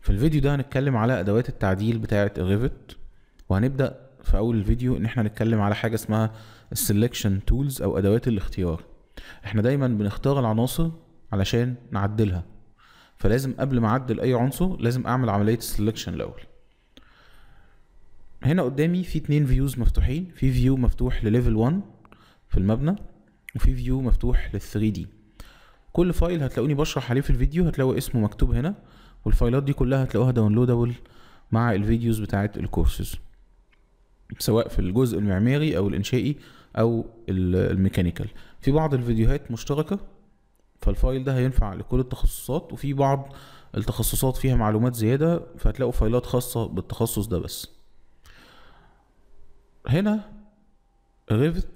في الفيديو ده هنتكلم على ادوات التعديل بتاعه الريفت وهنبدا في اول الفيديو ان احنا نتكلم على حاجه اسمها السلكشن تولز او ادوات الاختيار احنا دايما بنختار العناصر علشان نعدلها فلازم قبل ما اعدل اي عنصر لازم اعمل عمليه السلكشن الاول هنا قدامي في اتنين فيوز مفتوحين في فيو مفتوح لليفل 1 في المبنى وفي فيو مفتوح لل 3 دي كل فايل هتلاقوني بشرح عليه في الفيديو هتلاقوا اسمه مكتوب هنا والفايلات دي كلها هتلاقوها داونلودبل مع الفيديوز بتاعت الكورسز سواء في الجزء المعماري او الانشائي او الميكانيكال في بعض الفيديوهات مشتركه فالفايل ده هينفع لكل التخصصات وفي بعض التخصصات فيها معلومات زياده فهتلاقوا فايلات خاصه بالتخصص ده بس هنا ريفت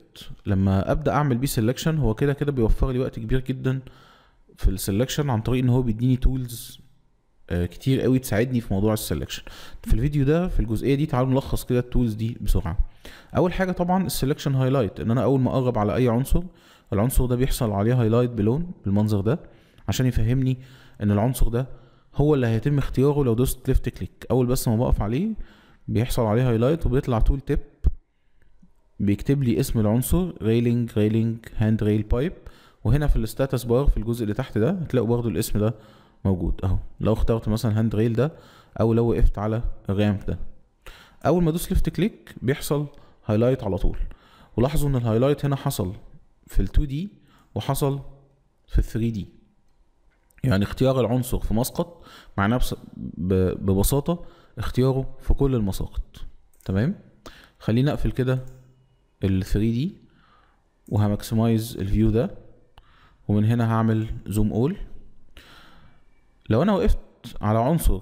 لما ابدا اعمل بيه سيلكشن هو كده كده بيوفر لي وقت كبير جدا في السيلكشن عن طريق ان هو بيديني تولز آه، كتير قوي تساعدني في موضوع السلكشن في الفيديو ده في الجزئيه دي تعالوا نلخص كده التولز دي بسرعه اول حاجه طبعا السلكشن هايلايت ان انا اول ما اقرب على اي عنصر العنصر ده بيحصل عليه هايلايت بلون بالمنظر ده عشان يفهمني ان العنصر ده هو اللي هيتم اختياره لو دوست ليفت كليك اول بس ما بقف عليه بيحصل عليه هايلايت وبيطلع تول تيب بيكتب لي اسم العنصر ريلينج ريلينج هاند ريل بايب وهنا في الستاتس بار في الجزء اللي تحت ده هتلاقوا برضو الاسم ده موجود اهو لو اخترت مثلا هاند ريل ده او لو وقفت على الرامب ده اول ما ادوس ليفت كليك بيحصل هايلايت على طول ولاحظوا ان الهايلايت هنا حصل في ال 2 دي وحصل في ال 3 دي يعني اختيار العنصر في مسقط معناه ببساطة اختياره في كل المساقط تمام خلينا اقفل كده ال 3 دي وهماكسمايز الفيو ده ومن هنا هعمل زوم اول لو انا وقفت على عنصر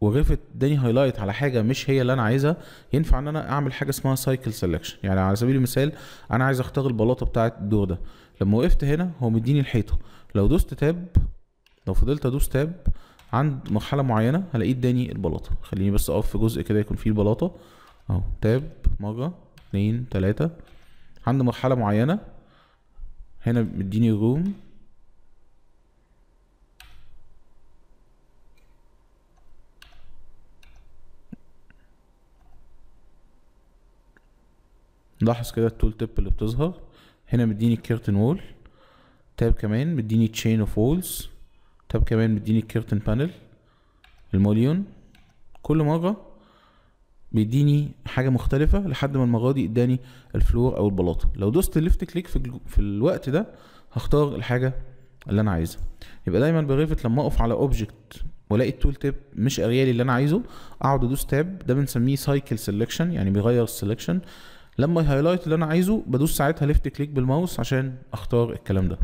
وقفت اداني هايلايت على حاجه مش هي اللي انا عايزها ينفع ان انا اعمل حاجه اسمها سايكل سيلكشن يعني على سبيل المثال انا عايز اختار البلاطه بتاعه الدور ده لما وقفت هنا هو مديني الحيطه لو دوست تاب لو فضلت ادوس تاب عند مرحله معينه هلاقيه اداني البلاطه خليني بس اقف في جزء كده يكون فيه البلاطه اهو تاب مره اتنين تلاته عند مرحله معينه هنا مديني الروم لاحظ كده التول تيب اللي بتظهر هنا مديني الكيرتن وول تاب كمان مديني تشين اوف وولز تاب كمان مديني الكيرتن بانل الموليون كل مرة بيديني حاجة مختلفة لحد ما المرة دي اداني الفلور او البلاطة لو دوست ليفت كليك في, في الوقت ده هختار الحاجة اللي انا عايزها يبقى دايما بريفت لما اقف على اوبجكت والاقي التول تيب مش اريالي اللي انا عايزه اقعد ادوس تاب ده بنسميه سايكل سيلكشن يعني بيغير السيلكشن لما الهايلايت اللي انا عايزه بدوس ساعتها ليفت كليك بالماوس عشان اختار الكلام ده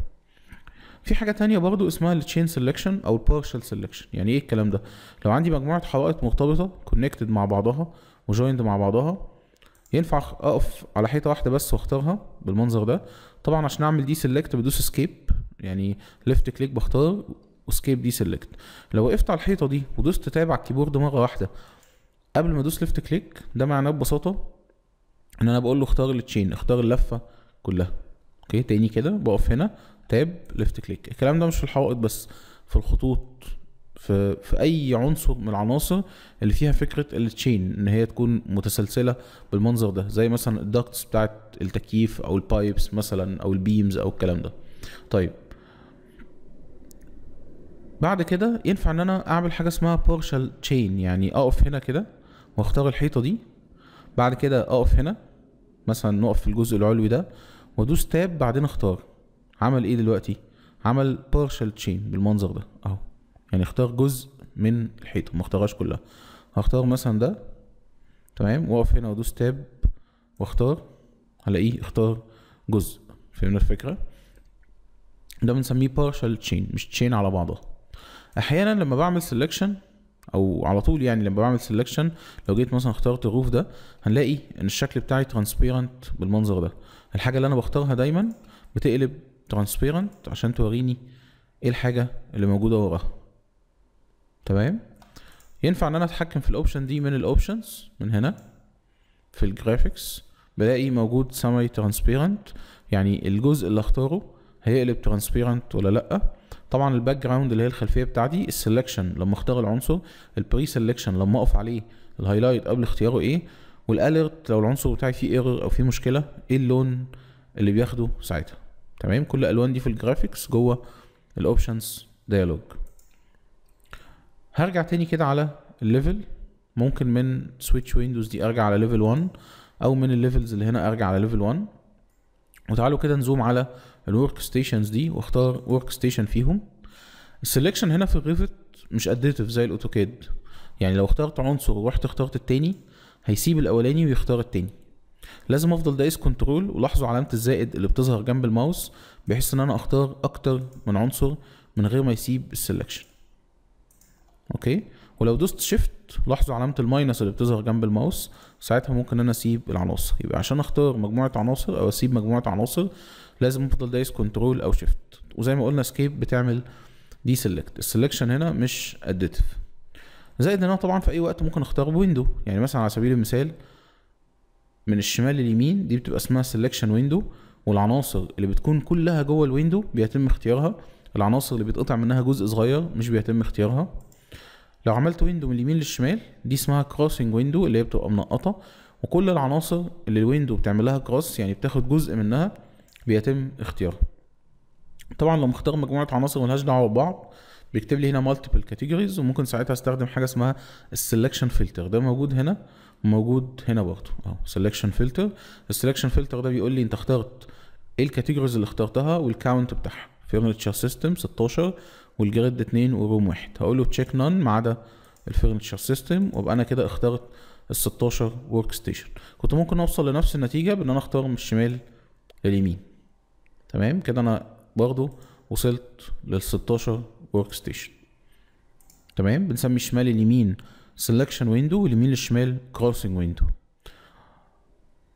في حاجه تانية برضو اسمها التشين سيلكشن او البارشال سيلكشن يعني ايه الكلام ده لو عندي مجموعه حوائط مرتبطه كونكتد مع بعضها وجويند مع بعضها ينفع اقف على حيطه واحده بس واختارها بالمنظر ده طبعا عشان اعمل دي سيلكت بدوس اسكيب يعني ليفت كليك بختار واسكيب دي سيلكت لو وقفت على الحيطه دي ودوست تاب على الكيبورد مره واحده قبل ما ادوس ليفت كليك ده معناه ببساطه ان انا بقول له اختار التشين اختار اللفه كلها اوكي تاني كده بقف هنا تاب ليفت كليك الكلام ده مش في الحوائط بس في الخطوط في, في اي عنصر من العناصر اللي فيها فكره التشين ان هي تكون متسلسله بالمنظر ده زي مثلا الدكتس بتاعه التكييف او البايبس مثلا او البيمز او الكلام ده طيب بعد كده ينفع ان انا اعمل حاجه اسمها بارشال تشين يعني اقف هنا كده واختار الحيطه دي بعد كده اقف هنا مثلا نقف في الجزء العلوي ده وادوس تاب بعدين اختار عمل ايه دلوقتي عمل بارشال تشين بالمنظر ده اهو يعني اختار جزء من الحيطه ما اختارهاش كلها هختار مثلا ده تمام واقف هنا وادوس تاب واختار هلاقيه اختار جزء فهمنا الفكره ده بنسميه بارشال تشين مش تشين على بعضها احيانا لما بعمل سيلكشن او على طول يعني لما بعمل سيلكشن لو جيت مثلا اخترت الروف ده هنلاقي ان الشكل بتاعي ترانسبيرنت بالمنظر ده الحاجه اللي انا بختارها دايما بتقلب ترانسبيرنت عشان توريني ايه الحاجه اللي موجوده وراها تمام ينفع ان انا اتحكم في الاوبشن دي من الاوبشنز من هنا في الجرافيكس بلاقي موجود سمي ترانسبيرنت يعني الجزء اللي اختاره هيقلب ترانسبيرنت ولا لا طبعا الباك جراوند اللي هي الخلفيه بتاعتي السلكشن لما اختار العنصر البري سلكشن لما اقف عليه الهايلايت قبل اختياره ايه والاليرت لو العنصر بتاعي فيه ايرور او فيه مشكله ايه اللون اللي بياخده ساعتها تمام كل الالوان دي في الجرافيكس جوه الاوبشنز ديالوج هرجع تاني كده على الليفل ممكن من سويتش ويندوز دي ارجع على ليفل 1 او من الليفلز اللي هنا ارجع على ليفل 1 وتعالوا كده نزوم على الورك ستيشنز دي واختار ورك ستيشن فيهم السلكشن هنا في الريفت مش اديتيف زي الاوتوكاد يعني لو اخترت عنصر ورحت اخترت التاني هيسيب الاولاني ويختار التاني لازم افضل دايس كنترول ولاحظوا علامه الزائد اللي بتظهر جنب الماوس بحيث ان انا اختار اكتر من عنصر من غير ما يسيب السلكشن اوكي ولو دوست شيفت لاحظوا علامه الماينس اللي بتظهر جنب الماوس ساعتها ممكن انا اسيب العناصر يبقى عشان اختار مجموعه عناصر او اسيب مجموعه عناصر لازم افضل دايس كنترول او شيفت وزي ما قلنا سكيب بتعمل دي سيلكت السلكشن هنا مش اديتيف زائد ان انا طبعا في اي وقت ممكن اختار ويندو يعني مثلا على سبيل المثال من الشمال لليمين دي بتبقى اسمها سيلكشن ويندو والعناصر اللي بتكون كلها جوه الويندو بيتم اختيارها العناصر اللي بيتقطع منها جزء صغير مش بيتم اختيارها لو عملت ويندو من اليمين للشمال دي اسمها كروسنج ويندو اللي هي بتبقى منقطه وكل العناصر اللي الويندو بتعمل لها كروس يعني بتاخد جزء منها بيتم اختيارها طبعا لما اختار مجموعه عناصر ملهاش دعوه ببعض بيكتب لي هنا مالتيبل كاتيجوريز وممكن ساعتها استخدم حاجه اسمها السلكشن فلتر ده موجود هنا موجود هنا برضه اهو سلكشن فلتر السلكشن فلتر ده بيقول لي انت اخترت ايه الكاتيجوريز اللي اخترتها والكاونت بتاعها فيرنتشر سيستم 16 والجريد 2 وروم 1 هقول له تشيك نون ما عدا الفيرنتشر سيستم وابقى انا كده اخترت ال 16 ورك ستيشن كنت ممكن اوصل لنفس النتيجه بان انا اختار من الشمال لليمين تمام كده انا برضو وصلت لل 16 ورك ستيشن تمام بنسمي الشمال اليمين سلكشن ويندو واليمين للشمال كروسنج ويندو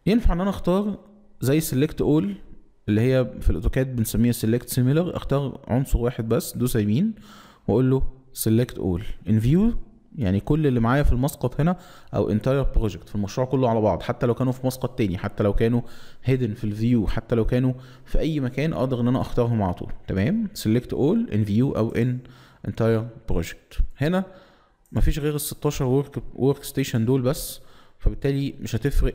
ينفع ان انا اختار زي سيلكت اول اللي هي في الاوتوكاد بنسميها سيلكت سيميلر اختار عنصر واحد بس دوس يمين واقول له سيلكت اول ان فيو يعني كل اللي معايا في المسقط هنا او انتاير بروجكت في المشروع كله على بعض حتى لو كانوا في مسقط تاني حتى لو كانوا هيدن في الفيو حتى لو كانوا في اي مكان اقدر ان انا اختارهم على طول تمام سيلكت اول ان فيو او ان انتاير بروجكت هنا مفيش غير ال 16 ورك ورك ستيشن دول بس فبالتالي مش هتفرق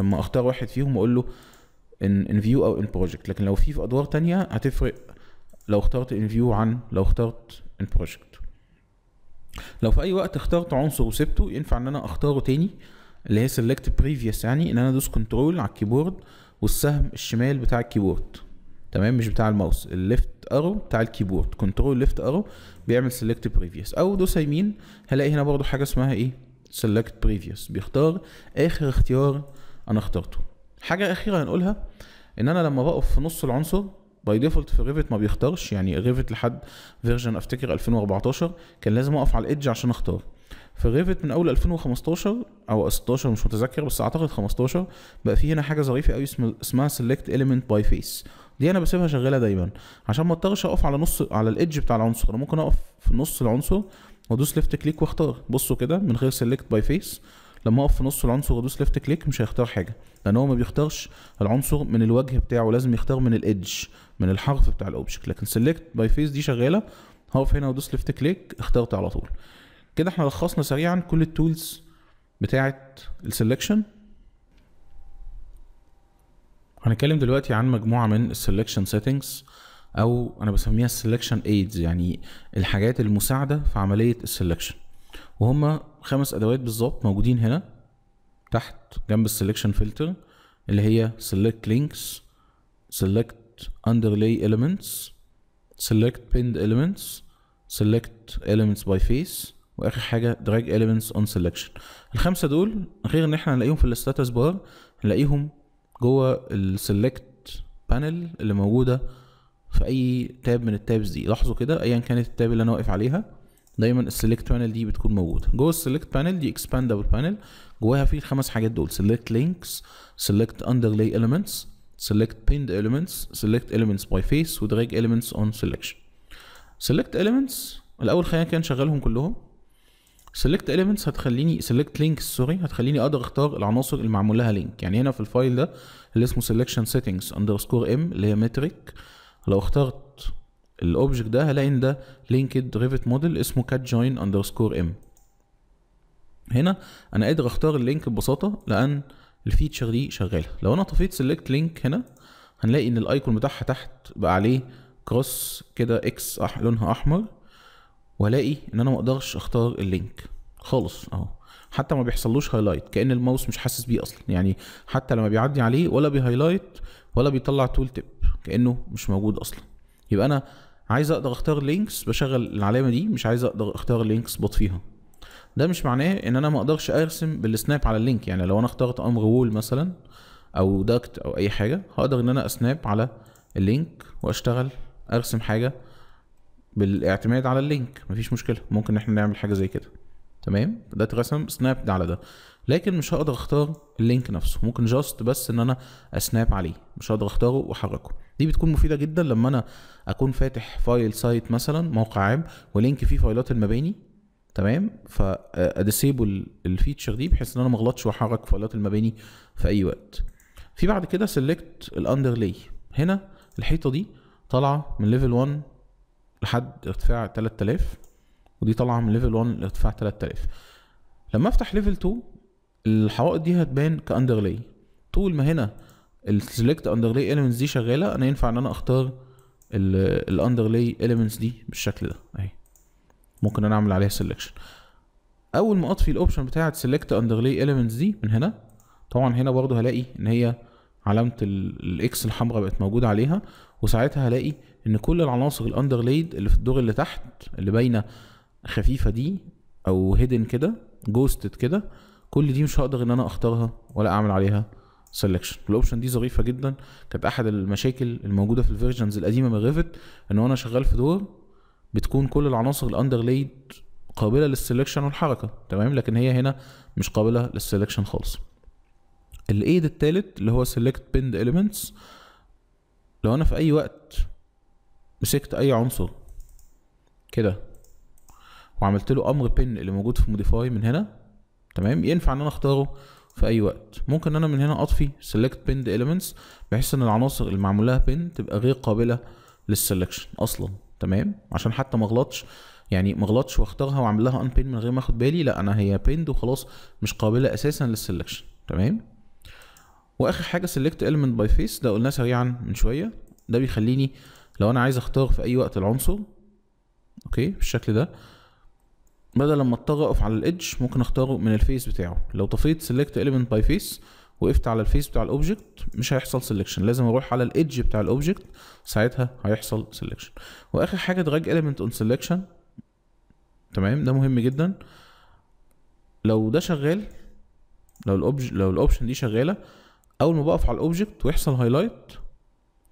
لما اختار واحد فيهم واقول له ان ان فيو او ان بروجكت لكن لو في في ادوار تانية هتفرق لو اخترت ان فيو عن لو اخترت ان بروجكت لو في اي وقت اخترت عنصر وسبته ينفع ان انا اختاره تاني اللي هي سيلكت بريفيوس يعني ان انا ادوس كنترول على الكيبورد والسهم الشمال بتاع الكيبورد تمام مش بتاع الماوس الليفت ارو بتاع الكيبورد كنترول ليفت ارو بيعمل سيلكت بريفيوس او دوس يمين هلاقي هنا برضو حاجه اسمها ايه سيلكت بريفيوس بيختار اخر اختيار انا اخترته حاجه اخيره هنقولها ان انا لما بقف في نص العنصر باي ديفولت في ريفت ما بيختارش يعني ريفت لحد فيرجن افتكر 2014 كان لازم اقف على الايدج عشان اختار في ريفت من اول 2015 او 16 مش متذكر بس اعتقد 15 بقى في هنا حاجه ظريفه قوي اسمها سيلكت اليمنت باي فيس دي انا بسيبها شغاله دايما عشان ما اضطرش اقف على نص على الايدج بتاع العنصر انا ممكن اقف في نص العنصر وادوس ليفت كليك واختار بصوا كده من غير سيلكت باي فيس لما اقف في نص العنصر وادوس ليفت كليك مش هيختار حاجه لان هو ما بيختارش العنصر من الوجه بتاعه لازم يختار من الايدج من الحرف بتاع الاوبجكت لكن سيلكت باي فيس دي شغاله هقف هنا وادوس ليفت كليك اخترت على طول كده احنا لخصنا سريعا كل التولز بتاعه السلكشن هنتكلم دلوقتي عن مجموعه من السلكشن سيتنجز او انا بسميها السلكشن ايدز يعني الحاجات المساعده في عمليه السلكشن وهما خمس ادوات بالظبط موجودين هنا تحت جنب السلكشن فلتر اللي هي select links select underlay elements select pinned elements select elements by face واخر حاجه drag elements on selection الخمسه دول غير ان احنا هنلاقيهم في الستاتس بار هنلاقيهم جوه السلكت بانل اللي موجوده في اي تاب من التابز دي لاحظوا كده ايا كانت التاب اللي انا واقف عليها دايما السلكت بانل دي بتكون موجوده جوه السلكت بانل دي اكسباندبل بانل جواها في الخمس حاجات دول سيلكت لينكس سيلكت اندرلاي اليمنتس سيلكت pinned elements سيلكت elements by face ودراج elements on selection سيلكت elements الاول خلينا كده نشغلهم كلهم سيلكت elements هتخليني سيلكت links سوري هتخليني اقدر اختار العناصر اللي معمول لها link يعني هنا في الفايل ده اللي اسمه selection settings underscore m اللي هي metric لو اخترت الاوبجكت ده هلاقي ان ده لينكد ريفت موديل اسمه كات جوين اندرسكور ام هنا انا قادر اختار اللينك ببساطه لان الفيتشر دي شغاله لو انا طفيت سيلكت لينك هنا هنلاقي ان الايكون بتاعها تحت بقى عليه كروس كده اكس أح لونها احمر والاقي ان انا ما اقدرش اختار اللينك خالص اهو حتى ما بيحصلوش هايلايت كان الماوس مش حاسس بيه اصلا يعني حتى لما بيعدي عليه ولا بيهايلايت ولا بيطلع تول تيب كانه مش موجود اصلا يبقى انا عايز اقدر اختار لينكس بشغل العلامه دي مش عايز اقدر اختار لينكس بطفيها ده مش معناه ان انا ما اقدرش ارسم بالسناب على اللينك يعني لو انا اخترت امر وول مثلا او دكت او اي حاجه هقدر ان انا اسناب على اللينك واشتغل ارسم حاجه بالاعتماد على اللينك مفيش مشكله ممكن ان احنا نعمل حاجه زي كده تمام ده اترسم سناب ده على ده لكن مش هقدر اختار اللينك نفسه ممكن جاست بس ان انا اسناب عليه مش هقدر اختاره واحركه دي بتكون مفيده جدا لما انا اكون فاتح فايل سايت مثلا موقع عام ولينك فيه فايلات المباني تمام فاديسيبل الفيتشر دي بحيث ان انا ما اغلطش واحرك فايلات المباني في اي وقت في بعد كده سيلكت الاندرلي هنا الحيطه دي طالعه من ليفل 1 لحد ارتفاع 3000 ودي طالعه من ليفل 1 لارتفاع 3000 لما افتح ليفل 2 الحوائط دي هتبان كاندرلي طول ما هنا السلكت اندرلي اليمنتس دي شغاله انا ينفع ان انا اختار الاندرلي اليمنتس دي بالشكل ده اهي ممكن انا اعمل عليها سيلكشن اول ما اطفي الاوبشن بتاعه سيلكت اندرلي اليمنتس دي من هنا طبعا هنا برضه هلاقي ان هي علامه الاكس الحمراء بقت موجوده عليها وساعتها هلاقي ان كل العناصر الاندرليد اللي في الدور اللي تحت اللي باينه خفيفه دي او هيدن كده جوستد كده كل دي مش هقدر ان انا اختارها ولا اعمل عليها سلكشن الاوبشن دي ظريفه جدا كانت احد المشاكل الموجوده في الفيرجنز القديمه من ريفت ان وانا شغال في دور بتكون كل العناصر الاندرليد قابله للسلكشن والحركه تمام لكن هي هنا مش قابله للسلكشن خالص الايد التالت اللي هو سيلكت بند اليمنتس لو انا في اي وقت مسكت اي عنصر كده وعملت له امر بن اللي موجود في موديفاي من هنا تمام ينفع ان انا اختاره في اي وقت ممكن انا من هنا اطفي سيلكت بيند اليمنتس بحيث ان العناصر اللي معمول لها pin تبقى غير قابله للسلكشن اصلا تمام عشان حتى ما اغلطش يعني ما اغلطش واختارها واعمل لها ان بين من غير ما اخد بالي لا انا هي بيند وخلاص مش قابله اساسا للسلكشن تمام واخر حاجه سيلكت اليمنت باي فيس ده قلناه سريعا من شويه ده بيخليني لو انا عايز اختار في اي وقت العنصر اوكي بالشكل ده بدل ما اضطر اقف على الايدج ممكن اختاره من الفيس بتاعه لو طفيت سيلكت اليمنت باي فيس وقفت على الفيس بتاع الاوبجكت مش هيحصل سيلكشن لازم اروح على الايدج بتاع الاوبجكت ساعتها هيحصل سيلكشن واخر حاجه دراج اليمنت اون سيلكشن تمام ده مهم جدا لو ده شغال لو الأوبج... لو الاوبشن دي شغاله اول ما بقف على الاوبجكت ويحصل هايلايت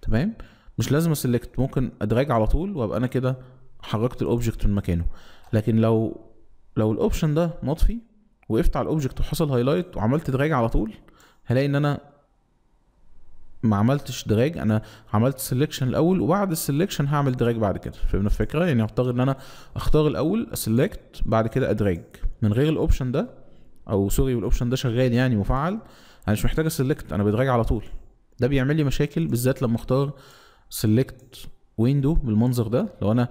تمام مش لازم اسلكت ممكن ادراج على طول وابقى انا كده حركت الاوبجكت من مكانه لكن لو لو الاوبشن ده مطفي وقفت على الاوبجكت وحصل هايلايت وعملت دراج على طول هلاقي ان انا ما عملتش دراج انا عملت سيلكشن الاول وبعد السيلكشن هعمل دراج بعد كده فاهم الفكره يعني هختار ان انا اختار الاول اسلكت بعد كده ادراج من غير الاوبشن ده او سوري الاوبشن ده شغال يعني مفعل انا مش محتاج اسلكت انا بدراج على طول ده بيعمل لي مشاكل بالذات لما اختار سيلكت ويندو بالمنظر ده لو انا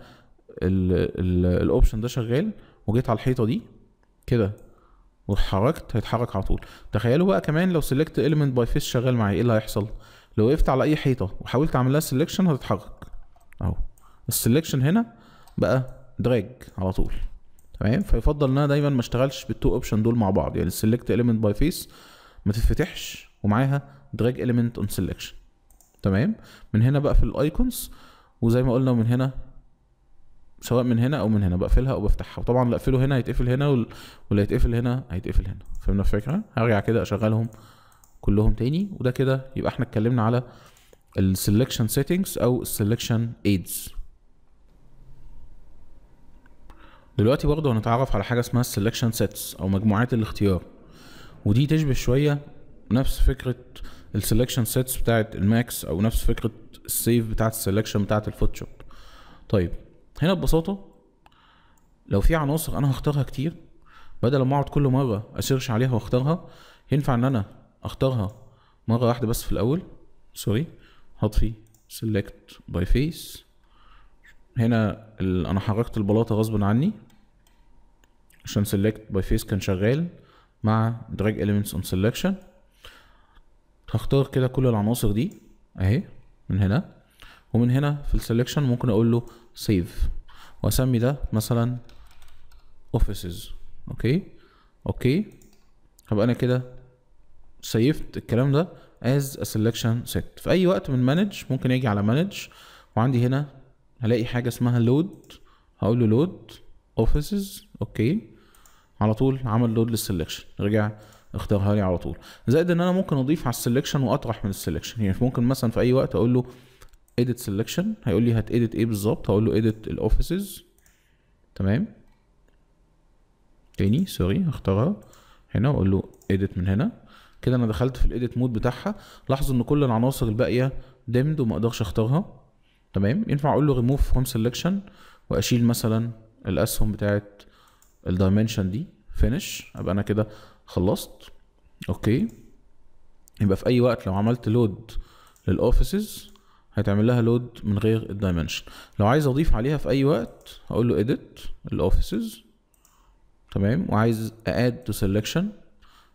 الاوبشن ده شغال وجيت على الحيطه دي كده واتحركت هيتحرك على طول تخيلوا بقى كمان لو سيلكت element باي فيس شغال معايا ايه اللي هيحصل لو وقفت على اي حيطه وحاولت اعمل لها سيلكشن هتتحرك اهو السيلكشن هنا بقى دراج على طول تمام فيفضل ان انا دايما ما اشتغلش بالتو اوبشن دول مع بعض يعني السلكت element باي فيس ما تتفتحش ومعاها دراج element اون سيلكشن تمام من هنا بقى في الايكونز وزي ما قلنا من هنا سواء من هنا او من هنا بقفلها او بفتحها وطبعا اللي اقفله هنا هيتقفل هنا واللي هيتقفل هنا هيتقفل هنا فهمنا الفكره هرجع كده اشغلهم كلهم تاني وده كده يبقى احنا اتكلمنا على السلكشن سيتنجز او السلكشن ايدز دلوقتي برضه هنتعرف على حاجه اسمها السلكشن سيتس او مجموعات الاختيار ودي تشبه شويه نفس فكره السلكشن سيتس بتاعه الماكس او نفس فكره السيف بتاعه السلكشن بتاعه الفوتوشوب طيب هنا ببساطه لو في عناصر انا هختارها كتير بدل ما اقعد كل مره اسيرش عليها واختارها ينفع ان انا اختارها مره واحده بس في الاول سوري هطفي select by face هنا انا حركت البلاطه غصب عني عشان select by face كان شغال مع drag elements on selection هختار كده كل العناصر دي اهي من هنا ومن هنا في السelection ممكن اقول له سيف واسمي ده مثلا اوفيسز اوكي اوكي هبقى انا كده سيفت الكلام ده از ا سيلكشن سيت في اي وقت من مانج ممكن اجي على مانج وعندي هنا هلاقي حاجه اسمها لود هقول له لود اوفيسز اوكي على طول عمل لود للسلكشن رجع اختارها لي على طول زائد ان انا ممكن اضيف على السلكشن واطرح من السلكشن يعني ممكن مثلا في اي وقت اقول له edit selection هيقول لي هت edit ايه بالظبط هقول له edit الاوفيسز تمام تاني سوري هختارها هنا واقول له edit من هنا كده انا دخلت في الايديت مود بتاعها لاحظوا ان كل العناصر الباقيه ديمد وما اقدرش اختارها تمام ينفع اقول له ريموف فروم سيلكشن واشيل مثلا الاسهم بتاعت الدايمنشن دي فينش ابقى انا كده خلصت اوكي يبقى في اي وقت لو عملت لود للاوفيسز هتعمل لها لود من غير الدايمنشن لو عايز اضيف عليها في اي وقت هقول له اديت الاوفيسز تمام وعايز اد تو selection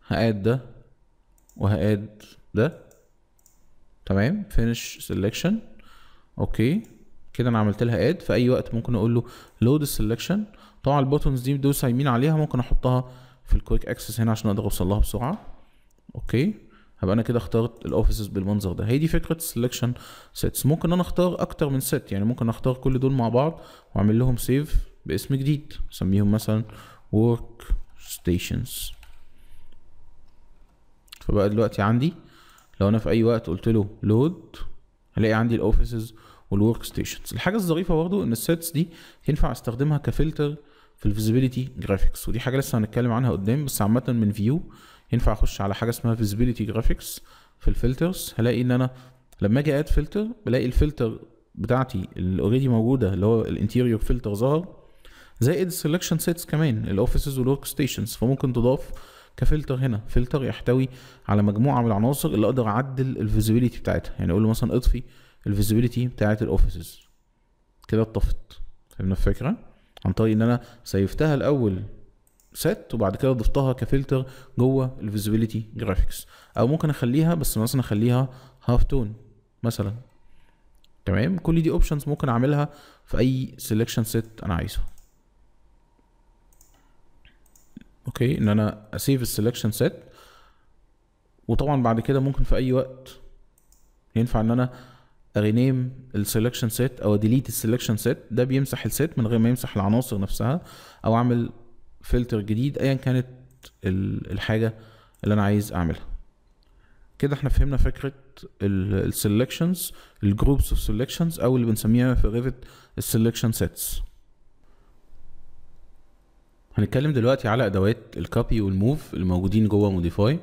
هاد ده وهاد ده تمام فينش selection اوكي كده انا عملت لها اد في اي وقت ممكن اقول له لود selection طبعا البوتنز دي دوسه يمين عليها ممكن احطها في الكويك اكسس هنا عشان اقدر اوصل لها بسرعه اوكي هبقى انا كده اخترت الاوفيسز بالمنظر ده هي دي فكره السلكشن سيتس ممكن انا اختار اكتر من ست يعني ممكن اختار كل دول مع بعض واعمل لهم سيف باسم جديد اسميهم مثلا ورك ستيشنز فبقى دلوقتي عندي لو انا في اي وقت قلت له لود هلاقي عندي الاوفيسز والورك ستيشنز الحاجه الظريفه برضو ان السيتس دي ينفع استخدمها كفلتر في الفيزيبيليتي جرافيكس ودي حاجه لسه هنتكلم عنها قدام بس عامه من فيو ينفع اخش على حاجه اسمها فيزيبيليتي جرافيكس في الفلترز هلاقي ان انا لما اجي اد فلتر بلاقي الفلتر بتاعتي اللي اوريدي موجوده اللي هو الانتيريور فلتر ظهر زائد السلكشن سيتس كمان الاوفيسز والورك ستيشنز فممكن تضاف كفلتر هنا فلتر يحتوي على مجموعه من العناصر اللي اقدر اعدل الفيزيبيليتي بتاعتها يعني اقول له مثلا اطفي الفيزيبيليتي بتاعت الاوفيسز كده اتطفت فاهمنا الفكره عن طريق ان انا سيفتها الاول سيت وبعد كده ضفتها كفلتر جوه الفيزيبيليتي جرافيكس او ممكن اخليها بس مثلا اخليها هاف تون مثلا تمام كل دي اوبشنز ممكن اعملها في اي سيلكشن سيت انا عايزه اوكي ان انا اسيف السيلكشن سيت وطبعا بعد كده ممكن في اي وقت ينفع ان انا رينيم السيلكشن سيت او ديليت السيلكشن سيت ده بيمسح السيت من غير ما يمسح العناصر نفسها او اعمل فلتر جديد ايا كانت الحاجه اللي انا عايز اعملها كده احنا فهمنا فكره السلكشنز الجروبس اوف سلكشنز او اللي بنسميها في ريفت السلكشن سيتس هنتكلم دلوقتي على ادوات الكوبي والموف الموجودين جوه موديفاي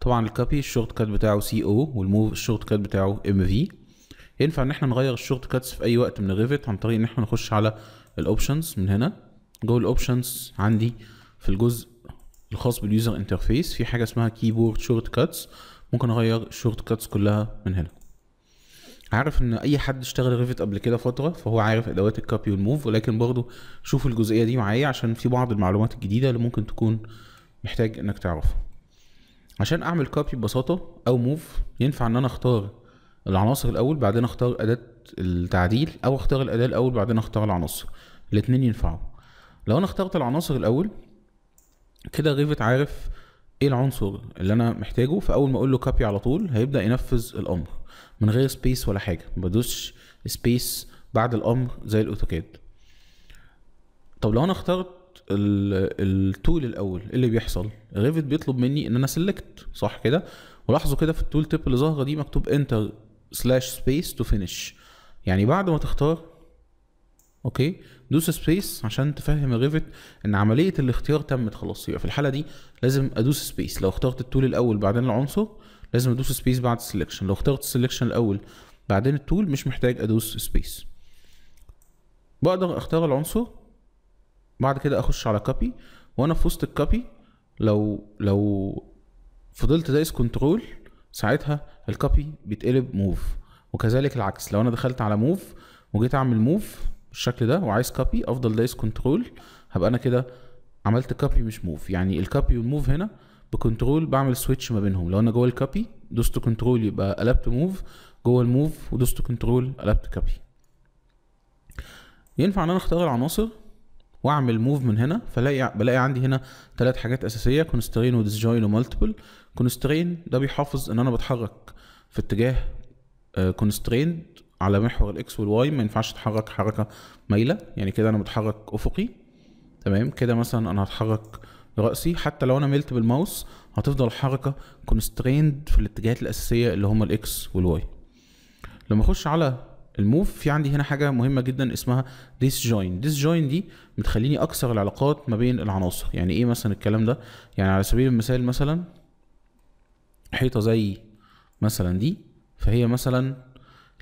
طبعا الكوبي الشورت كات بتاعه سي او والموف الشورت كات بتاعه ام في ينفع ان احنا نغير الشورت كاتس في اي وقت من الريفت عن طريق ان احنا نخش على الاوبشنز من هنا جوه الاوبشنز عندي في الجزء الخاص باليوزر انترفيس في حاجه اسمها كيبورد شورت كاتس ممكن اغير الشورت كاتس كلها من هنا عارف ان اي حد اشتغل ريفت قبل كده فتره فهو عارف ادوات الكوبي والموف ولكن برضه شوف الجزئيه دي معايا عشان في بعض المعلومات الجديده اللي ممكن تكون محتاج انك تعرفها عشان اعمل كوبي ببساطه او موف ينفع ان انا اختار العناصر الاول بعدين اختار اداه التعديل او اختار الاداه الاول بعدين اختار العناصر الاتنين ينفعوا لو انا اخترت العناصر الاول كده غيفت عارف ايه العنصر اللي انا محتاجه فاول ما اقول له كابي على طول هيبدا ينفذ الامر من غير سبيس ولا حاجه ما بدوش سبيس بعد الامر زي الاوتوكاد طب لو انا اخترت التول الاول إيه اللي بيحصل ريفت بيطلب مني ان انا سيلكت صح كده ولاحظوا كده في التول تيب اللي ظاهره دي مكتوب انتر سلاش سبيس تو فينش يعني بعد ما تختار اوكي دوس سبيس عشان تفهم الريفت ان عمليه الاختيار تمت خلاص يبقى في الحاله دي لازم ادوس سبيس لو اخترت التول الاول بعدين العنصر لازم ادوس سبيس بعد السلكشن لو اخترت السلكشن الاول بعدين التول مش محتاج ادوس سبيس بقدر اختار العنصر بعد كده اخش على كوبي وانا في وسط الكوبي لو لو فضلت دايس كنترول ساعتها الكوبي بيتقلب موف وكذلك العكس لو انا دخلت على موف وجيت اعمل موف بالشكل ده وعايز كوبي افضل دايس كنترول هبقى انا كده عملت كوبي مش موف يعني الكوبي والموف هنا بكنترول بعمل سويتش ما بينهم لو انا جوه الكوبي دوست كنترول يبقى قلبت موف جوه الموف ودوست كنترول قلبت كوبي ينفع ان انا اختار العناصر واعمل موف من هنا فلاقي بلاقي عندي هنا ثلاث حاجات اساسيه كونسترين وديسجوين ومالتيبل كونسترين ده بيحافظ ان انا بتحرك في اتجاه كونسترين آه، على محور الاكس والواي ما ينفعش اتحرك حركه مايله يعني كده انا بتحرك افقي تمام كده مثلا انا هتحرك راسي حتى لو انا ملت بالماوس هتفضل الحركه كونستريند في الاتجاهات الاساسيه اللي هما الاكس والواي لما اخش على الموف في عندي هنا حاجه مهمه جدا اسمها ديس جوين ديس جوين دي بتخليني اكسر العلاقات ما بين العناصر يعني ايه مثلا الكلام ده يعني على سبيل المثال مثلا حيطه زي مثلا دي فهي مثلا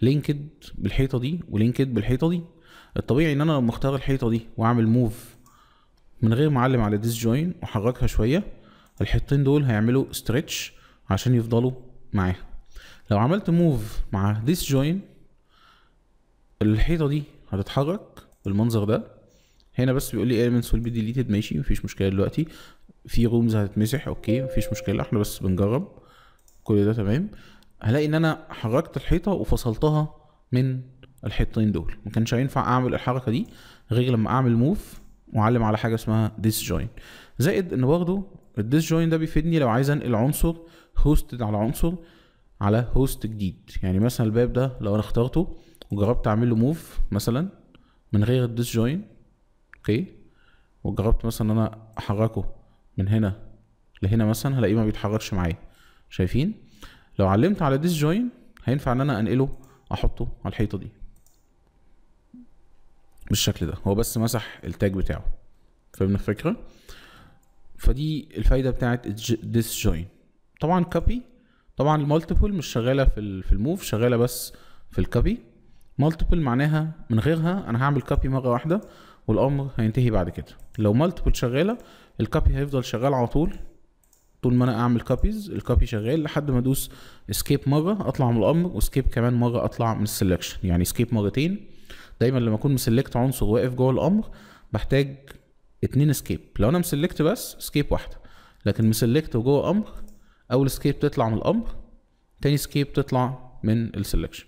لينكد بالحيطه دي ولينكد بالحيطه دي الطبيعي ان انا لما اختار الحيطه دي واعمل موف من غير ما اعلم على ديس جوين واحركها شويه الحيطتين دول هيعملوا ستريتش عشان يفضلوا معاها لو عملت موف مع ديس جوين الحيطه دي هتتحرك بالمنظر ده هنا بس بيقول لي elements will be deleted ماشي مفيش مشكله دلوقتي في رومز هتتمسح اوكي مفيش مشكله احنا بس بنجرب كل ده تمام هلاقي ان انا حركت الحيطه وفصلتها من الحيطتين دول ما كانش هينفع اعمل الحركه دي غير لما اعمل موف واعلم على حاجه اسمها ديس جوين زائد ان برضه الديس جوين ده بيفيدني لو عايز انقل عنصر هوستد على عنصر على هوست جديد يعني مثلا الباب ده لو انا اخترته وجربت اعمل له موف مثلا من غير الديس جوين اوكي وجربت مثلا ان انا احركه من هنا لهنا مثلا هلاقيه ما بيتحركش معايا شايفين لو علمت على ديس جوين هينفع ان انا انقله احطه على الحيطه دي بالشكل ده هو بس مسح التاج بتاعه فاهم الفكره فدي الفايده بتاعت ديس جوين طبعا كوبي طبعا المالتيبل مش شغاله في في الموف شغاله بس في الكوبي مالتيبل معناها من غيرها انا هعمل كوبي مره واحده والامر هينتهي بعد كده لو مالتيبل شغاله الكوبي هيفضل شغال على طول طول ما انا اعمل كوبيز الكوبي شغال لحد ما ادوس اسكيب مره اطلع من الامر واسكيب كمان مره اطلع من السلكشن يعني اسكيب مرتين دايما لما اكون مسلكت عنصر واقف جوه الامر بحتاج اتنين اسكيب لو انا مسلكت بس اسكيب واحده لكن مسلكت وجوه امر اول اسكيب تطلع من الامر تاني اسكيب تطلع من السلكشن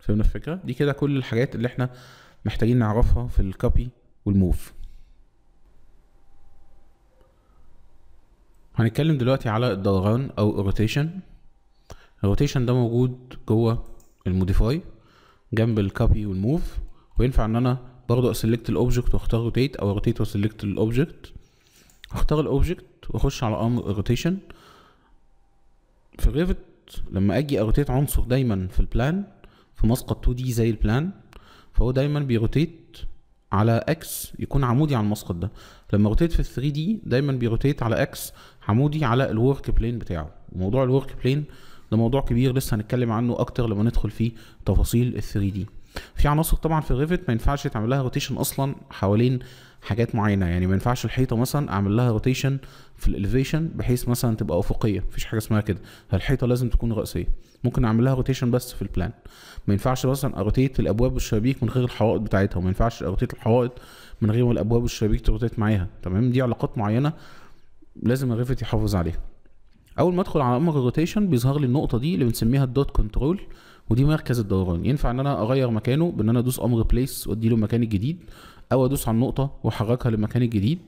فهمنا الفكره دي كده كل الحاجات اللي احنا محتاجين نعرفها في الكوبي والموف هنتكلم دلوقتي على الدوران او الروتيشن الروتيشن ده موجود جوه الموديفاي جنب الكوبي والموف وينفع ان انا برضه اسلكت الاوبجكت واختار روتيت او روتيت واسلكت الاوبجكت اختار الاوبجكت واخش على امر الروتيشن في الريفت لما اجي اروتيت عنصر دايما في البلان في مسقط 2 دي زي البلان فهو دايما بيروتيت على اكس يكون عمودي على المسقط ده لما روتيت في 3 دي دايما بيروتيت على اكس عمودي على الورك بلين بتاعه وموضوع الورك بلين ده موضوع كبير لسه هنتكلم عنه اكتر لما ندخل في تفاصيل ال 3 دي في عناصر طبعا في الريفت ما ينفعش تعمل لها روتيشن اصلا حوالين حاجات معينه يعني ما ينفعش الحيطه مثلا اعمل لها روتيشن في الاليفيشن بحيث مثلا تبقى افقيه مفيش حاجه اسمها كده فالحيطه لازم تكون راسيه ممكن اعمل لها روتيشن بس في البلان ما ينفعش مثلا اروتيت الابواب والشبابيك من غير الحوائط بتاعتها وما ينفعش اروتيت الحوائط من غير ما الابواب والشبابيك تروتيت معاها تمام دي علاقات معينه لازم الريفت يحافظ عليها اول ما ادخل على امر الروتيشن بيظهر لي النقطه دي اللي بنسميها الدوت كنترول ودي مركز الدوران ينفع ان انا اغير مكانه بان انا ادوس امر بليس وادي له المكان الجديد او ادوس على النقطه واحركها للمكان الجديد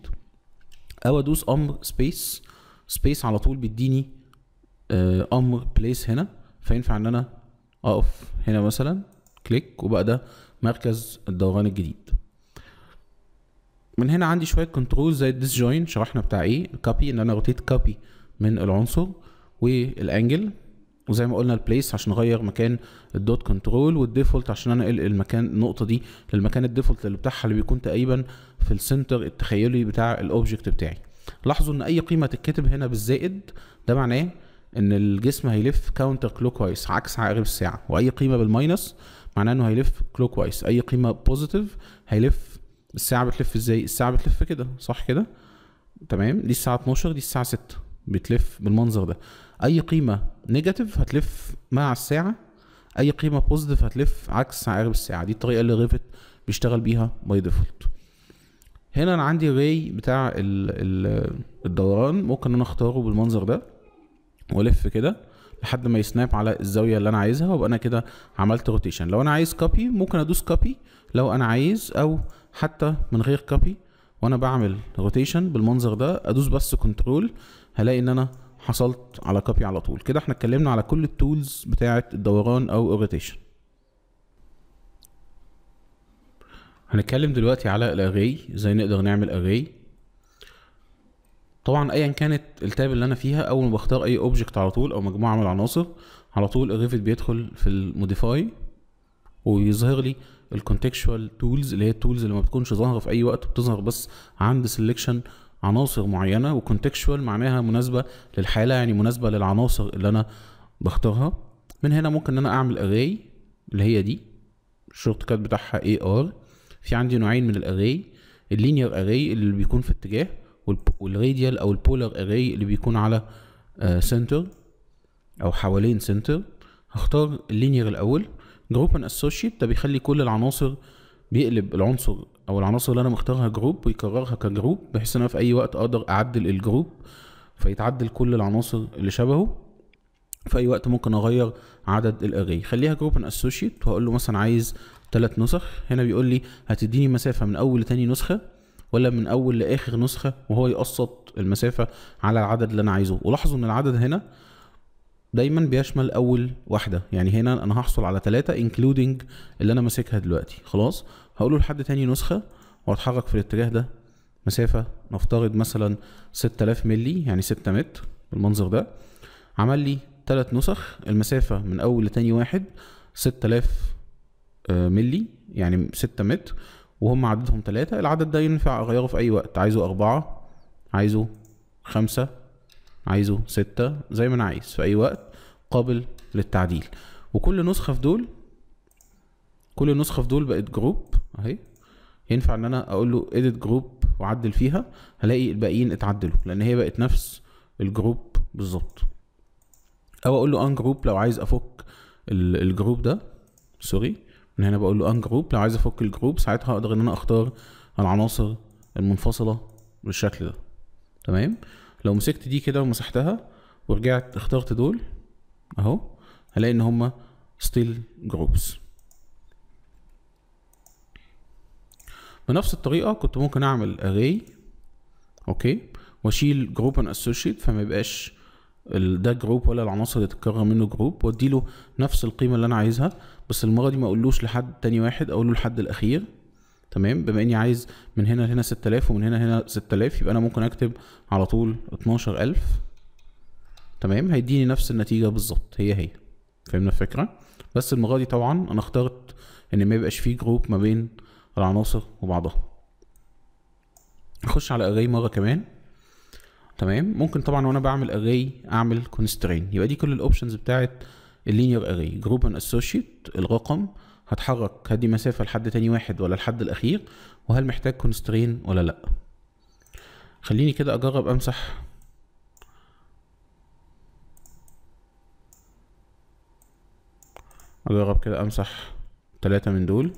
او ادوس امر سبيس سبيس على طول بيديني آه، امر بليس هنا فينفع ان انا اقف هنا مثلا كليك وبقى ده مركز الدوران الجديد من هنا عندي شويه كنترول زي الديس جوين شرحنا بتاع ايه الكوبي ان انا روتيت كوبي من العنصر والانجل وزي ما قلنا البليس عشان اغير مكان الدوت كنترول والديفولت عشان انقل المكان النقطه دي للمكان الديفولت اللي بتاعها اللي بيكون تقريبا في السنتر التخيلي بتاع الاوبجكت بتاعي لاحظوا ان اي قيمه تتكتب هنا بالزائد ده معناه ان الجسم هيلف كاونتر كلوك وايز عكس عقارب الساعه واي قيمه بالماينس معناه انه هيلف كلوك وايز اي قيمه بوزيتيف هيلف الساعه بتلف ازاي الساعه بتلف كده صح كده تمام دي الساعه 12 دي الساعه 6 بتلف بالمنظر ده اي قيمه نيجاتيف هتلف مع الساعه اي قيمه بوزيتيف هتلف عكس عقارب الساعه دي الطريقه اللي ريفت بيشتغل بيها باي ديفولت هنا انا عندي الري بتاع الدوران ممكن انا اختاره بالمنظر ده والف كده لحد ما يسناب على الزاويه اللي انا عايزها وابقى انا كده عملت روتيشن لو انا عايز كوبي ممكن ادوس كوبي لو انا عايز او حتى من غير كوبي وانا بعمل روتيشن بالمنظر ده ادوس بس كنترول هلاقي ان انا حصلت على كوبي على طول كده احنا اتكلمنا على كل التولز بتاعه الدوران او الروتيشن هنتكلم دلوقتي على الاغي ازاي نقدر نعمل اغي طبعا ايا كانت التاب اللي انا فيها اول ما بختار اي اوبجكت على طول او مجموعه من العناصر على طول الريفت بيدخل في الموديفاي ويظهر لي الكونتكشوال تولز اللي هي التولز اللي ما بتكونش ظاهره في اي وقت بتظهر بس عند سلكشن عناصر معينه وكونتكشوال معناها مناسبه للحاله يعني مناسبه للعناصر اللي انا بختارها من هنا ممكن ان انا اعمل array اللي هي دي الشورت كات بتاعها ar في عندي نوعين من الاغاي اللينير اغاي اللي بيكون في اتجاه والراديال او البولر اغاي اللي بيكون على سنتر آه، او حوالين سنتر هختار اللينير الاول جروب ان اسوشيت ده بيخلي كل العناصر بيقلب العنصر او العناصر اللي انا مختارها جروب ويكررها كجروب بحيث ان انا في اي وقت اقدر اعدل الجروب فيتعدل كل العناصر اللي شبهه في اي وقت ممكن اغير عدد الاري خليها جروب ان اسوشيت وهقول له مثلا عايز ثلاث نسخ هنا بيقول لي هتديني مسافه من اول لتاني نسخه ولا من اول لاخر نسخه وهو يقسط المسافه على العدد اللي انا عايزه ولاحظوا ان العدد هنا دايما بيشمل اول واحده يعني هنا انا هحصل على ثلاثه انكلودنج اللي انا ماسكها دلوقتي خلاص هقوله لحد تاني نسخه واتحرك في الاتجاه ده مسافه نفترض مثلا 6000 ملي يعني 6 متر بالمنظر ده عمل لي ثلاث نسخ المسافه من اول لتاني واحد 6000 آه، ملي يعني 6 متر وهم عددهم ثلاثة العدد ده ينفع أغيره في أي وقت عايزه أربعة عايزه خمسة عايزه ستة زي ما أنا عايز في أي وقت قابل للتعديل وكل نسخة في دول كل نسخة في دول بقت جروب اهي ينفع ان انا اقول له edit جروب وعدل فيها هلاقي الباقيين اتعدلوا لان هي بقت نفس الجروب بالظبط او اقول له ان جروب لو عايز افك الجروب ده سوري من هنا بقول له ان جروب لو عايز افك الجروب ساعتها اقدر ان انا اختار العناصر المنفصله بالشكل ده تمام لو مسكت دي كده ومسحتها ورجعت اخترت دول اهو هلاقي ان هما ستيل جروبس بنفس الطريقه كنت ممكن اعمل اري اوكي واشيل جروب ان اسوشيت فما يبقاش ده جروب ولا العناصر اللي تتكرر منه جروب وادي له نفس القيمه اللي انا عايزها بس المره دي ما اقولوش لحد تاني واحد اقوله لحد الاخير تمام بما اني عايز من هنا لهنا 6000 ومن هنا لهنا 6000 يبقى انا ممكن اكتب على طول 12000 تمام هيديني نفس النتيجه بالظبط هي هي فهمنا الفكره بس المره دي طبعا انا اخترت ان ما يبقاش فيه جروب ما بين العناصر وبعضها اخش على اغاي مره كمان تمام ممكن طبعا وانا بعمل اغاي اعمل كونسترين يبقى دي كل الاوبشنز بتاعه اللينير اغاي جروب ان اسوشيت الرقم هتحرك هدي مسافه لحد تاني واحد ولا لحد الاخير وهل محتاج كونسترين ولا لا خليني كده اجرب امسح اجرب كده امسح ثلاثة من دول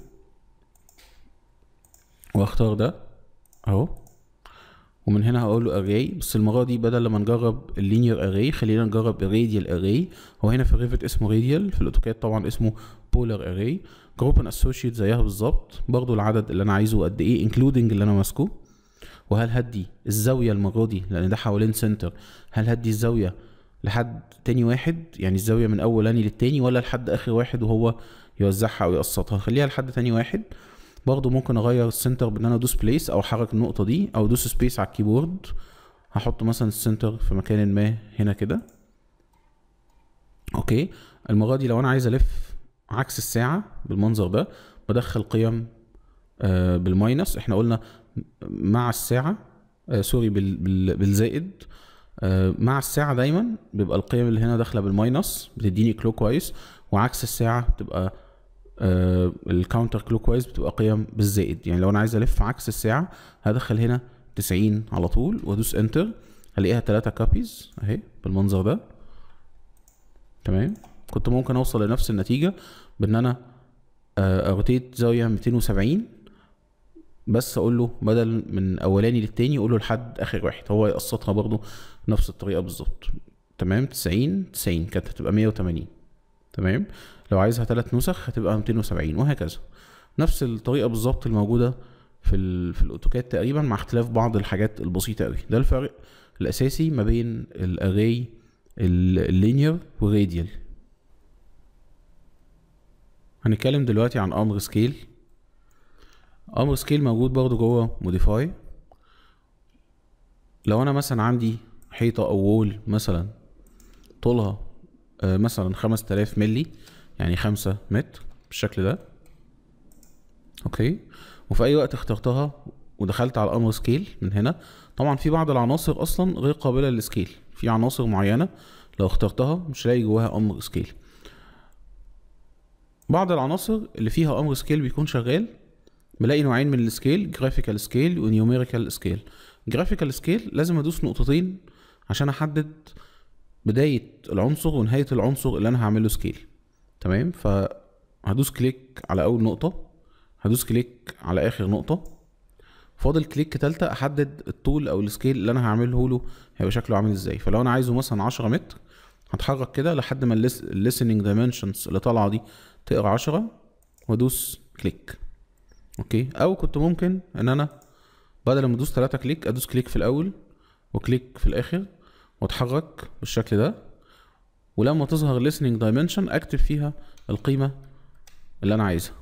واختار ده اهو ومن هنا هقول له array بس المره دي بدل ما نجرب اللينير array خلينا نجرب الراديال array هو هنا في الريفت اسمه radial في الاوتوكاد طبعا اسمه polar array جروب اسوشيت زيها بالظبط برضو العدد اللي انا عايزه قد ايه including اللي انا ماسكه وهل هدي الزاويه المره دي لان ده حوالين سنتر هل هدي الزاويه لحد تاني واحد يعني الزاويه من اني للتاني ولا لحد اخر واحد وهو يوزعها او يقسطها خليها لحد تاني واحد برضو ممكن اغير السنتر بان انا ادوس بليس او احرك النقطه دي او ادوس سبيس على الكيبورد هحط مثلا السنتر في مكان ما هنا كده اوكي المره دي لو انا عايز الف عكس الساعه بالمنظر ده بدخل قيم آه بالماينس احنا قلنا مع الساعه آه سوري بال بال بالزائد آه مع الساعه دايما بيبقى القيم اللي هنا داخله بالماينس بتديني كلوك كويس وعكس الساعه بتبقى الكاونتر كلوك وايز بتبقى قيم بالزائد يعني لو انا عايز الف عكس الساعه هدخل هنا 90 على طول وادوس انتر هلاقيها 3 كابيز اهي بالمنظر ده تمام كنت ممكن اوصل لنفس النتيجه بان انا آه، اروتيت زاويه 270 بس اقول له بدل من اولاني للتاني اقول له لحد اخر واحد هو يقسطها برضه نفس الطريقه بالظبط تمام 90 90 كانت هتبقى 180 تمام لو عايزها ثلاث نسخ هتبقى 270 وهكذا نفس الطريقه بالظبط الموجوده في في الاوتوكاد تقريبا مع اختلاف بعض الحاجات البسيطه قوي ده الفرق الاساسي ما بين الاري اللينير والراديال هنتكلم دلوقتي عن امر سكيل امر سكيل موجود برضو جوه موديفاي لو انا مثلا عندي حيطه او وول مثلا طولها آه، مثلا 5000 ملي يعني 5 متر بالشكل ده اوكي وفي اي وقت اخترتها ودخلت على الامر سكيل من هنا طبعا في بعض العناصر اصلا غير قابله للسكيل في عناصر معينه لو اخترتها مش هلاقي جواها امر سكيل بعض العناصر اللي فيها امر سكيل بيكون شغال بلاقي نوعين من السكيل جرافيكال سكيل ونيوميريكال سكيل جرافيكال سكيل لازم ادوس نقطتين عشان احدد بدايه العنصر ونهايه العنصر اللي انا هعمله سكيل تمام فهدوس كليك على اول نقطه هدوس كليك على اخر نقطه فاضل كليك تالتة احدد الطول او السكيل اللي انا هعمله له هيبقى شكله عامل ازاي فلو انا عايزه مثلا 10 متر هتحرك كده لحد ما الليسننج دايمنشنز اللي طالعه دي تقرا 10 وادوس كليك اوكي او كنت ممكن ان انا بدل ما ادوس ثلاثة كليك ادوس كليك في الاول وكليك في الاخر واتحرك بالشكل ده ولما تظهر listening dimension اكتب فيها القيمة اللي انا عايزها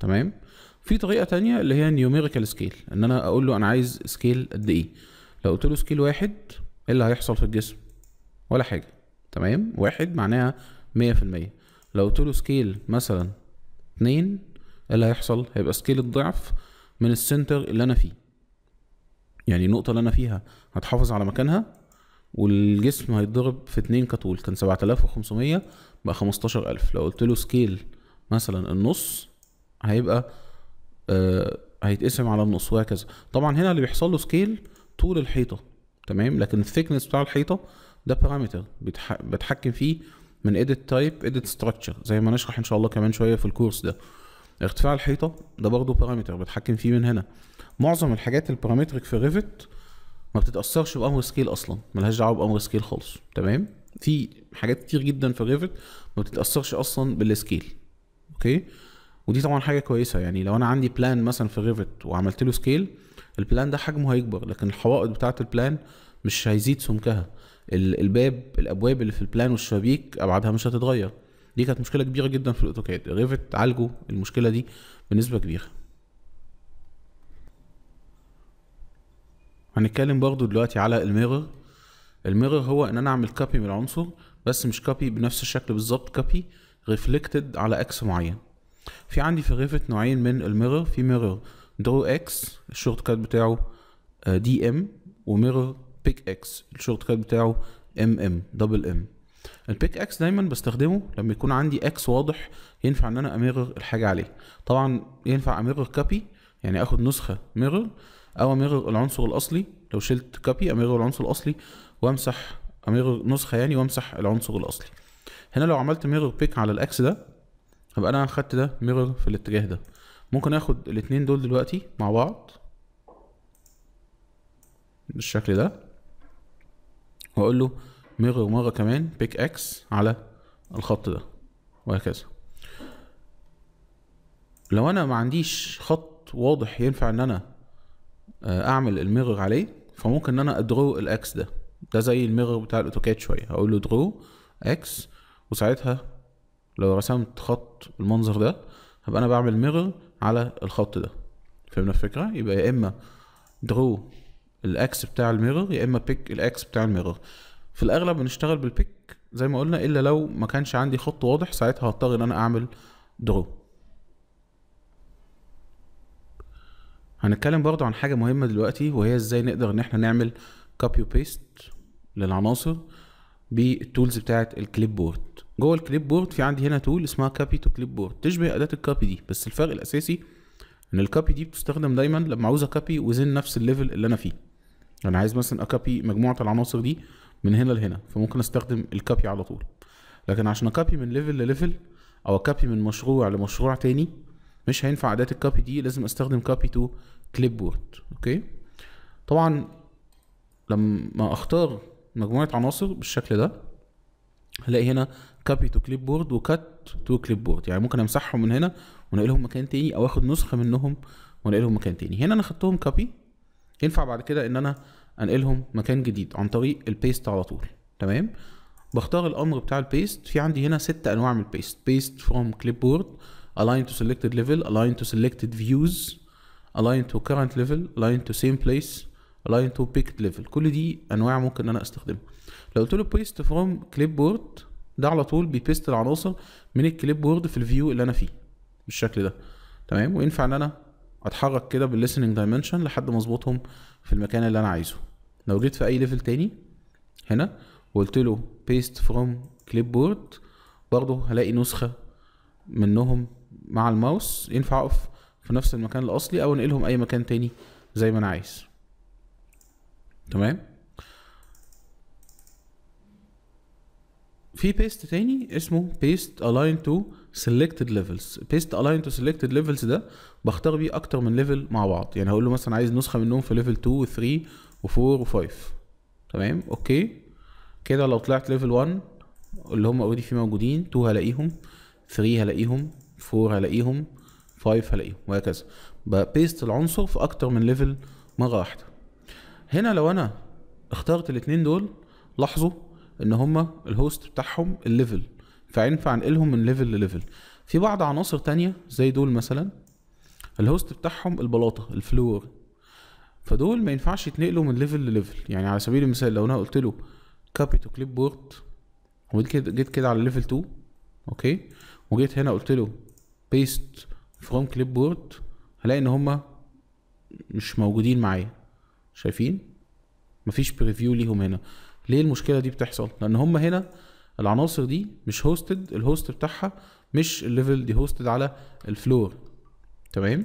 تمام في طريقة تانية اللي هي numerical scale ان انا اقول له انا عايز سكيل قد ايه لو قلت له سكيل واحد ايه اللي هيحصل في الجسم ولا حاجة تمام واحد معناها مية في المية لو قلت له سكيل مثلا اتنين ايه اللي هيحصل هيبقى سكيل الضعف من السنتر اللي انا فيه يعني النقطة اللي انا فيها هتحافظ على مكانها والجسم هيتضرب في اتنين كطول كان 7500 بقى 15000 لو قلت له سكيل مثلا النص هيبقى آه هيتقسم على النص وهكذا طبعا هنا اللي بيحصل له سكيل طول الحيطه تمام لكن الثيكنس بتاع الحيطه ده بارامتر بتحكم فيه من ايديت تايب ايديت ستراكشر زي ما نشرح ان شاء الله كمان شويه في الكورس ده ارتفاع الحيطه ده برضه بارامتر بتحكم فيه من هنا معظم الحاجات البارامترك في ريفت ما بتتاثرش بامر سكيل اصلا ملهاش دعوه بامر سكيل خالص تمام في حاجات كتير جدا في ريفت ما بتتاثرش اصلا بالسكيل اوكي ودي طبعا حاجه كويسه يعني لو انا عندي بلان مثلا في ريفت وعملت له سكيل البلان ده حجمه هيكبر لكن الحوائط بتاعه البلان مش هيزيد سمكها الباب الابواب اللي في البلان والشبابيك ابعادها مش هتتغير دي كانت مشكله كبيره جدا في الاوتوكاد ريفت عالجوا المشكله دي بنسبه كبيره هنتكلم برضو دلوقتي على الميرور الميرور هو ان انا اعمل كوبي من العنصر بس مش كوبي بنفس الشكل بالظبط كوبي ريفلكتد على اكس معين في عندي في غرفة نوعين من الميرور في ميرور درو اكس الشورت كات بتاعه دي آه، ام وميرور بيك اكس الشورت كات بتاعه ام ام دبل ام البيك اكس دايما بستخدمه لما يكون عندي اكس واضح ينفع ان انا اميرور الحاجه عليه طبعا ينفع اميرور كوبي يعني اخد نسخه ميرور او امغ العنصر الاصلي لو شلت كوبي امغ العنصر الاصلي وامسح امغ نسخه يعني وامسح العنصر الاصلي هنا لو عملت ميرور بيك على الاكس ده هبقى انا خدت ده ميرور في الاتجاه ده ممكن اخد الاتنين دول دلوقتي مع بعض بالشكل ده واقول له ميرور مره كمان بيك اكس على الخط ده وهكذا لو انا ما عنديش خط واضح ينفع ان انا آه، اعمل الميرور عليه فممكن ان انا ادرو الاكس ده ده زي الميرور بتاع الاوتوكاد شويه هقول له درو اكس وساعتها لو رسمت خط المنظر ده هبقى انا بعمل ميرور على الخط ده فهمنا الفكره يبقى يا اما درو الاكس بتاع الميرور يا اما بيك الاكس بتاع الميرور في الاغلب بنشتغل بالبيك زي ما قلنا الا لو ما كانش عندي خط واضح ساعتها هضطر ان انا اعمل درو هنتكلم برضو عن حاجة مهمة دلوقتي وهي ازاي نقدر ان احنا نعمل كوبي وبيست للعناصر بالتولز بتاعة الكليب بورد جوه الكليب بورد في عندي هنا تول اسمها كابي تو كليب بورد تشبه أداة الكابي دي بس الفرق الأساسي ان الكابي دي بتستخدم دايما لما عاوز اكابي وزن نفس الليفل اللي انا فيه انا عايز مثلا اكابي مجموعه العناصر دي من هنا لهنا فممكن استخدم الكابي على طول لكن عشان اكابي من ليفل لليفل او اكابي من مشروع لمشروع تاني مش هينفع اداه الكوبي دي لازم استخدم كوبي تو كليب بورد اوكي طبعا لما اختار مجموعه عناصر بالشكل ده هلاقي هنا كوبي تو كليب بورد وكات تو كليب بورد يعني ممكن امسحهم من هنا وانقلهم مكان تاني او اخد نسخه منهم وانقلهم مكان تاني هنا انا خدتهم كوبي ينفع بعد كده ان انا انقلهم مكان جديد عن طريق البيست على طول تمام بختار الامر بتاع البيست في عندي هنا ست انواع من البيست بيست فروم كليب بورد align to selected level align to selected views align to current level align to same place align to picked level كل دي انواع ممكن ان انا استخدمها لو قلت له بيست فروم كليب بورد ده على طول بيبيست العناصر من الكليب بورد في الفيو اللي انا فيه بالشكل ده تمام وينفع ان انا اتحرك كده بالليسننج دايمنشن لحد ما اظبطهم في المكان اللي انا عايزه لو جيت في اي ليفل تاني هنا وقلت له بيست فروم كليب بورد برضه هلاقي نسخه منهم مع الماوس ينفع اقف في نفس المكان الاصلي او انقلهم اي مكان تاني زي ما انا عايز تمام في بيست تاني اسمه بيست الاين تو سيلكتد ليفلز بيست الاين تو سيلكتد ليفلز ده بختار بيه اكتر من ليفل مع بعض يعني هقول له مثلا عايز نسخه منهم في ليفل 2 و 3 و 4 و5 تمام اوكي كده لو طلعت ليفل 1 اللي هم اوريدي فيه موجودين 2 هلاقيهم 3 هلاقيهم 4 هلاقيهم 5 هلاقيهم وهكذا بيست العنصر في اكتر من ليفل مره واحده هنا لو انا اخترت الاثنين دول لاحظوا ان هما الهوست بتاعهم الليفل فينفع انقلهم من ليفل لليفل في بعض عناصر تانية زي دول مثلا الهوست بتاعهم البلاطه الفلور فدول ما ينفعش يتنقلوا من ليفل لليفل يعني على سبيل المثال لو انا قلت له كابي تو كليب بورد وجيت كده على ليفل 2 اوكي وجيت هنا قلت له بيست فروم كليب بورد هلاقي ان هما مش موجودين معايا شايفين مفيش بريفيو ليهم هنا ليه المشكله دي بتحصل لان هما هنا العناصر دي مش هوستد الهوست بتاعها مش الليفل دي هوستد على الفلور تمام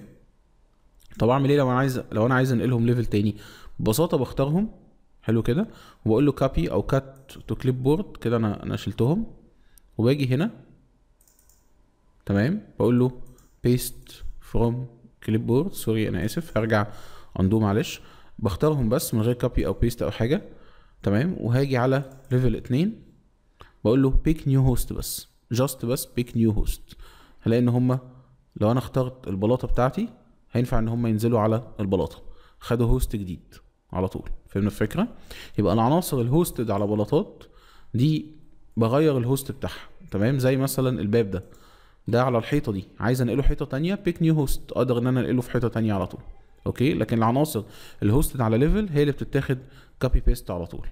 طب اعمل ايه لو انا عايز لو انا عايز انقلهم ليفل تاني ببساطه بختارهم حلو كده وبقول له كابي او كات تو كليب بورد كده انا انا شلتهم وباجي هنا تمام بقول له بيست فروم كليب بورد سوري انا اسف هرجع اندو معلش بختارهم بس من غير كوبي او بيست او حاجه تمام وهاجي على ليفل 2 بقول له بيك نيو هوست بس جاست بس بيك نيو هوست هلاقي ان هما لو انا اخترت البلاطه بتاعتي هينفع ان هما ينزلوا على البلاطه خدوا هوست جديد على طول فهمنا الفكره يبقى العناصر الهوستد على بلاطات دي بغير الهوست بتاعها تمام زي مثلا الباب ده ده على الحيطه دي عايز انقله حيطه تانية بيك نيو هوست اقدر ان انا انقله في حيطه تانية على طول اوكي لكن العناصر الهوستد على ليفل هي اللي بتتاخد كوبي بيست على طول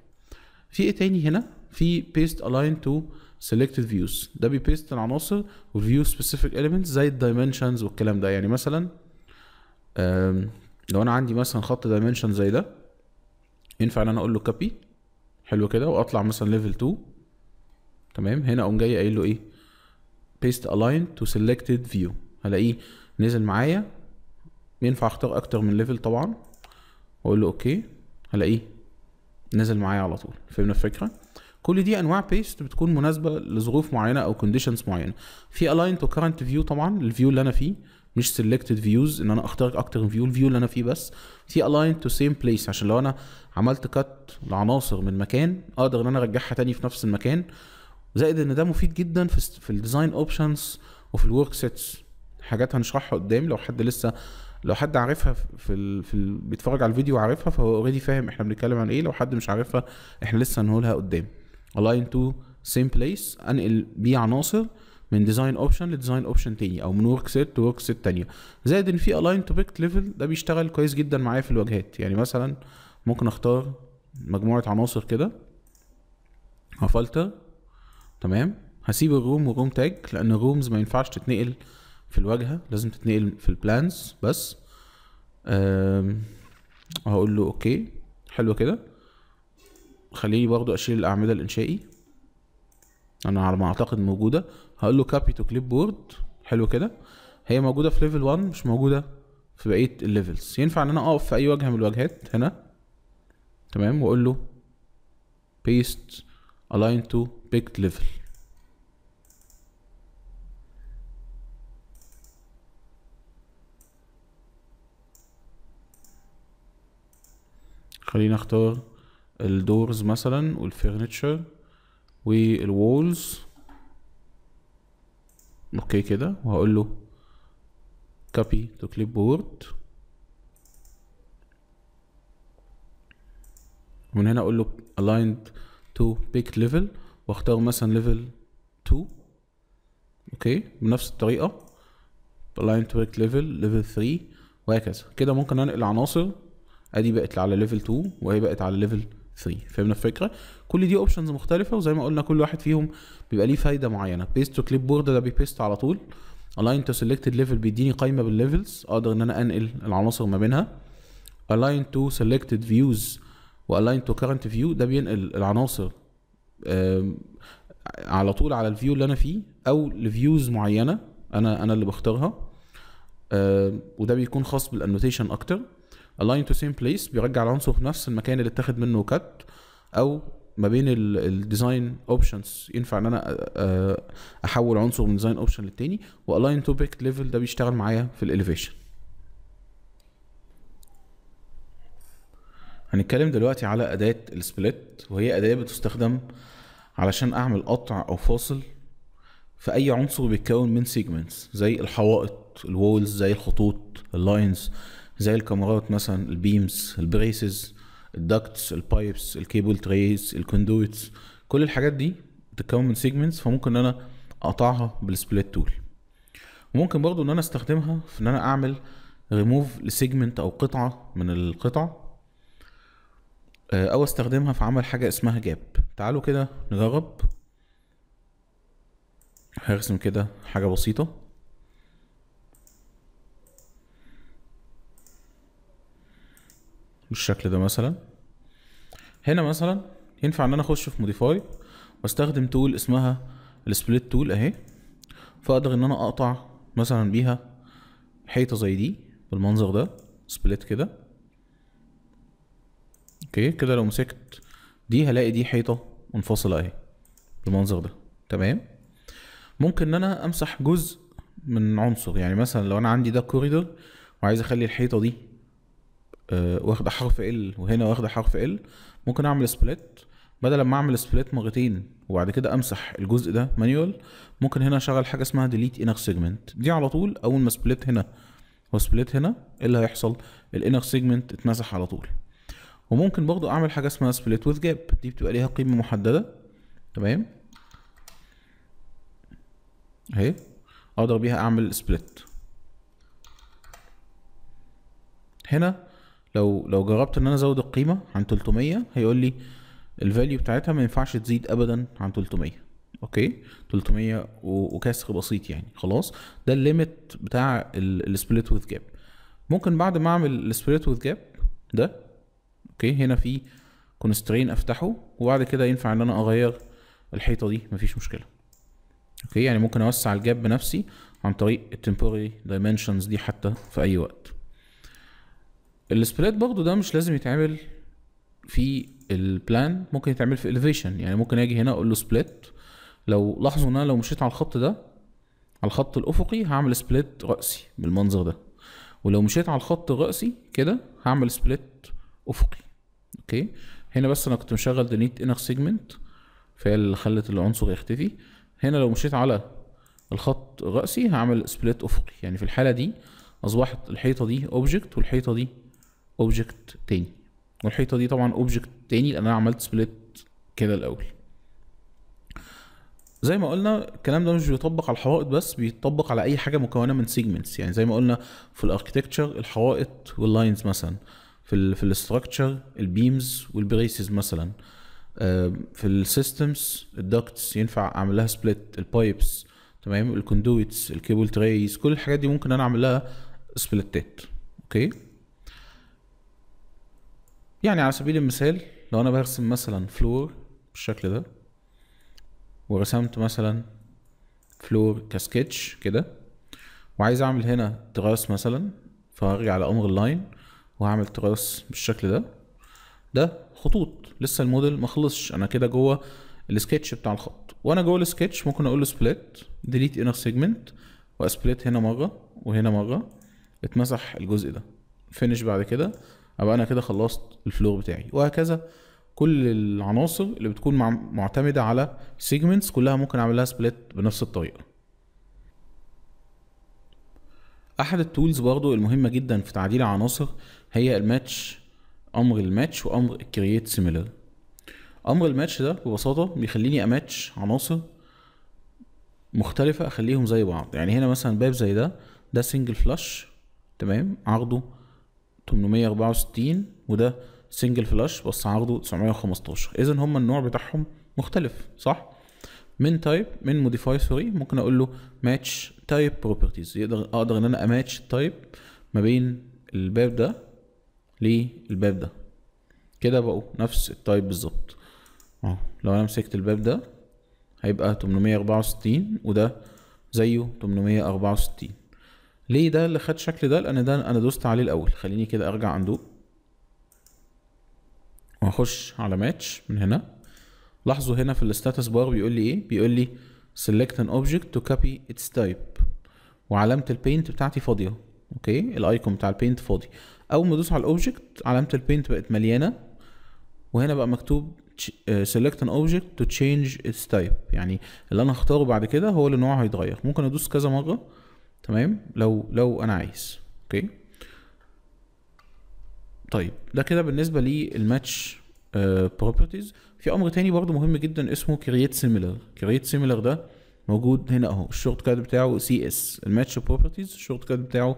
في ايه تاني هنا في بيست الاين تو سيلكتد فيوز ده بيبيست العناصر والفيو سبيسيفيك elements زي الدايمنشنز والكلام ده يعني مثلا لو انا عندي مثلا خط دايمنشن زي ده ينفع ان انا اقول له كوبي حلو كده واطلع مثلا ليفل 2 تمام هنا اقوم جاي قايل له ايه بيست align to selected view هلاقيه نزل معايا ينفع اختار اكتر من ليفل طبعا واقول له اوكي هلاقيه نزل معايا على طول فهمنا الفكره كل دي انواع بيست بتكون مناسبه لظروف معينه او كونديشنز معينه في الاين تو كرنت فيو طبعا الفيو اللي انا فيه مش سيلكتد فيوز ان انا اختار اكتر من فيو الفيو اللي انا فيه بس في الاين تو سيم بليس عشان لو انا عملت كات لعناصر من مكان اقدر ان انا ارجعها تاني في نفس المكان زائد ان ده مفيد جدا في في الديزاين اوبشنز وفي الورك سيتس حاجات هنشرحها قدام لو حد لسه لو حد عارفها في الـ في الـ بيتفرج على الفيديو وعارفها فهو اوريدي فاهم احنا بنتكلم عن ايه لو حد مش عارفها احنا لسه هنقولها قدام align to same place انقل بيه عناصر من ديزاين اوبشن لديزاين اوبشن تاني او من ورك سيت لورك سيت تانيه زائد ان في الاين تو بيكت ليفل ده بيشتغل كويس جدا معايا في الواجهات يعني مثلا ممكن اختار مجموعه عناصر كده هفلتر تمام هسيب الروم والروم تاج لان الرومز ما ينفعش تتنقل في الواجهه لازم تتنقل في البلانز بس هقول له اوكي حلو كده خليه برضو اشيل الاعمده الانشائي انا على ما اعتقد موجوده هقول له كابي تو كليب بورد حلو كده هي موجوده في ليفل 1 مش موجوده في بقيه الليفلز ينفع ان انا اقف في اي واجهه من الواجهات هنا تمام واقول له بيست align to picked level خلينا اختار الدورز مثلا والفرنتشر والوولز اوكي كده وهقول له copy to clipboard ومن هنا اقول له aligned تو بيك ليفل واختار مثلا ليفل 2 اوكي بنفس الطريقه align to بيك ليفل ليفل 3 وهكذا كده ممكن انقل عناصر ادي بقت على ليفل 2 وهي بقت على ليفل 3 فهمنا الفكره كل دي اوبشنز مختلفه وزي ما قلنا كل واحد فيهم بيبقى ليه فايده معينه بيست تو كليب بورد ده بيبيست على طول align to selected level بيديني قايمه بالليفلز اقدر ان انا انقل العناصر ما بينها align to selected views والاين تو كارنت فيو ده بينقل العناصر على طول على الفيو اللي انا فيه او لفيوز معينه انا انا اللي بختارها وده بيكون خاص بالانوتيشن اكتر align to same place بيرجع العنصر في نفس المكان اللي اتاخد منه كات او ما بين الديزاين اوبشنز ينفع ان انا احول عنصر من ديزاين اوبشن للتاني والاين تو بيكت ليفل ده بيشتغل معايا في الاليفيشن هنتكلم دلوقتي على أداة السبليت وهي أداة بتستخدم علشان أعمل قطع أو فاصل في أي عنصر بيتكون من سيجمنتس زي الحوائط الوولز زي الخطوط اللاينز زي الكاميرات مثلا البيمز البريسز الدكتس البايبس الكيبل تريز الكوندويتس كل الحاجات دي بتتكون من سيجمنتس فممكن ان انا اقطعها بالسبليت تول وممكن برضو ان انا استخدمها في ان انا اعمل ريموف لسيجمنت او قطعه من القطع آه، او استخدمها في عمل حاجة اسمها جاب تعالوا كده نجرب هرسم كده حاجة بسيطة بالشكل ده مثلا هنا مثلا ينفع ان انا اخش في موديفاي واستخدم تول اسمها السبليت تول اهي فاقدر ان انا اقطع مثلا بيها حيطه زي دي بالمنظر ده سبليت كده اوكي كده لو مسكت دي هلاقي دي حيطه منفصله اهي بالمنظر ده تمام ممكن ان انا امسح جزء من عنصر يعني مثلا لو انا عندي ده كوريدور وعايز اخلي الحيطه دي آه، واخده حرف ال وهنا واخده حرف ال ممكن اعمل سبليت بدل ما اعمل سبليت مرتين وبعد كده امسح الجزء ده مانيوال ممكن هنا اشغل حاجه اسمها ديليت انر سيجمنت دي على طول اول ما سبليت هنا وسبليت هنا ايه اللي هيحصل الانر سيجمنت اتمسح على طول وممكن برضو اعمل حاجه اسمها سبليت وذ جاب دي بتبقى ليها قيمه محدده تمام اهي اقدر بيها اعمل سبليت هنا لو لو جربت ان انا ازود القيمه عن 300 هيقول لي الفاليو بتاعتها ما ينفعش تزيد ابدا عن 300 اوكي 300 وكسر بسيط يعني خلاص ده الليميت بتاع السبليت وذ جاب ممكن بعد ما اعمل السبليت وذ جاب ده اوكي هنا في كونسترين افتحه وبعد كده ينفع ان انا اغير الحيطه دي مفيش مشكله اوكي يعني ممكن اوسع الجاب بنفسي عن طريق التمبوري دايمنشنز دي حتى في اي وقت السبليت برضو ده مش لازم يتعمل في البلان ممكن يتعمل في الفيشن يعني ممكن اجي هنا اقول له سبليت لو لاحظوا ان انا لو مشيت على الخط ده على الخط الافقي هعمل سبليت راسي بالمنظر ده ولو مشيت على الخط الراسي كده هعمل سبليت افقي اوكي هنا بس انا كنت مشغل ديليت انر سيجمنت فهي اللي خلت العنصر يختفي هنا لو مشيت على الخط الرأسي هعمل سبليت افقي يعني في الحالة دي اصبحت الحيطة دي اوبجكت والحيطة دي اوبجكت تاني والحيطة دي طبعا اوبجكت تاني لان انا عملت سبليت كده الاول زي ما قلنا الكلام ده مش بيطبق على الحوائط بس بيطبق على اي حاجه مكونه من سيجمنتس يعني زي ما قلنا في الاركتكتشر الحوائط واللاينز مثلا في الـ في الاستراكشر البيمز والبريسز مثلا في السيستمز الدكتس ينفع اعمل لها سبليت البايبس تمام الكوندويتس الكيبل تريز كل الحاجات دي ممكن انا اعمل لها سبليتات اوكي يعني على سبيل المثال لو انا برسم مثلا فلور بالشكل ده ورسمت مثلا فلور كسكتش كده وعايز اعمل هنا تراس مثلا فهرجع على امر اللاين وهعمل تراس بالشكل ده ده خطوط لسه الموديل ما خلصش انا كده جوه السكتش بتاع الخط وانا جوه السكتش ممكن اقول سبليت ديليت انر سيجمنت واسبليت هنا مره وهنا مره اتمسح الجزء ده فينش بعد كده ابقى انا كده خلصت الفلور بتاعي وهكذا كل العناصر اللي بتكون معتمده على سيجمنتس كلها ممكن اعمل لها سبليت بنفس الطريقه احد التولز برضو المهمه جدا في تعديل العناصر هي الماتش امر الماتش وامر الكرييت سيميلر امر الماتش ده ببساطه بيخليني اماتش عناصر مختلفه اخليهم زي بعض يعني هنا مثلا باب زي ده ده سنجل فلاش تمام عرضه 864 وده سنجل فلاش بس عرضه 915 اذا هما النوع بتاعهم مختلف صح من تايب من موديفاي سوري ممكن اقول له ماتش تايب بروبرتيز يقدر اقدر ان انا اماتش التايب ما بين الباب ده للباب ده كده بقوا نفس التايب بالظبط اهو لو انا مسكت الباب ده هيبقى 864 وده زيه 864 ليه ده اللي خد شكل ده لان ده انا دوست عليه الاول خليني كده ارجع عنده واخش على ماتش من هنا لاحظوا هنا في الستاتس بار بيقول لي ايه بيقول لي select an object to copy its type وعلامه البينت بتاعتي فاضيه اوكي الايكون بتاع البينت فاضي اول ما ادوس على الاوبجكت علامه البينت بقت مليانه وهنا بقى مكتوب آه، select an object to change its type يعني اللي انا هختاره بعد كده هو اللي نوعه هيتغير ممكن ادوس كذا مره تمام لو لو انا عايز اوكي طيب ده كده بالنسبه للماتش آه، بروبرتيز في امر تاني برضو مهم جدا اسمه create similar create similar ده موجود هنا اهو الشورت كات بتاعه سي اس الماتش بروبرتيز الشورت كات بتاعه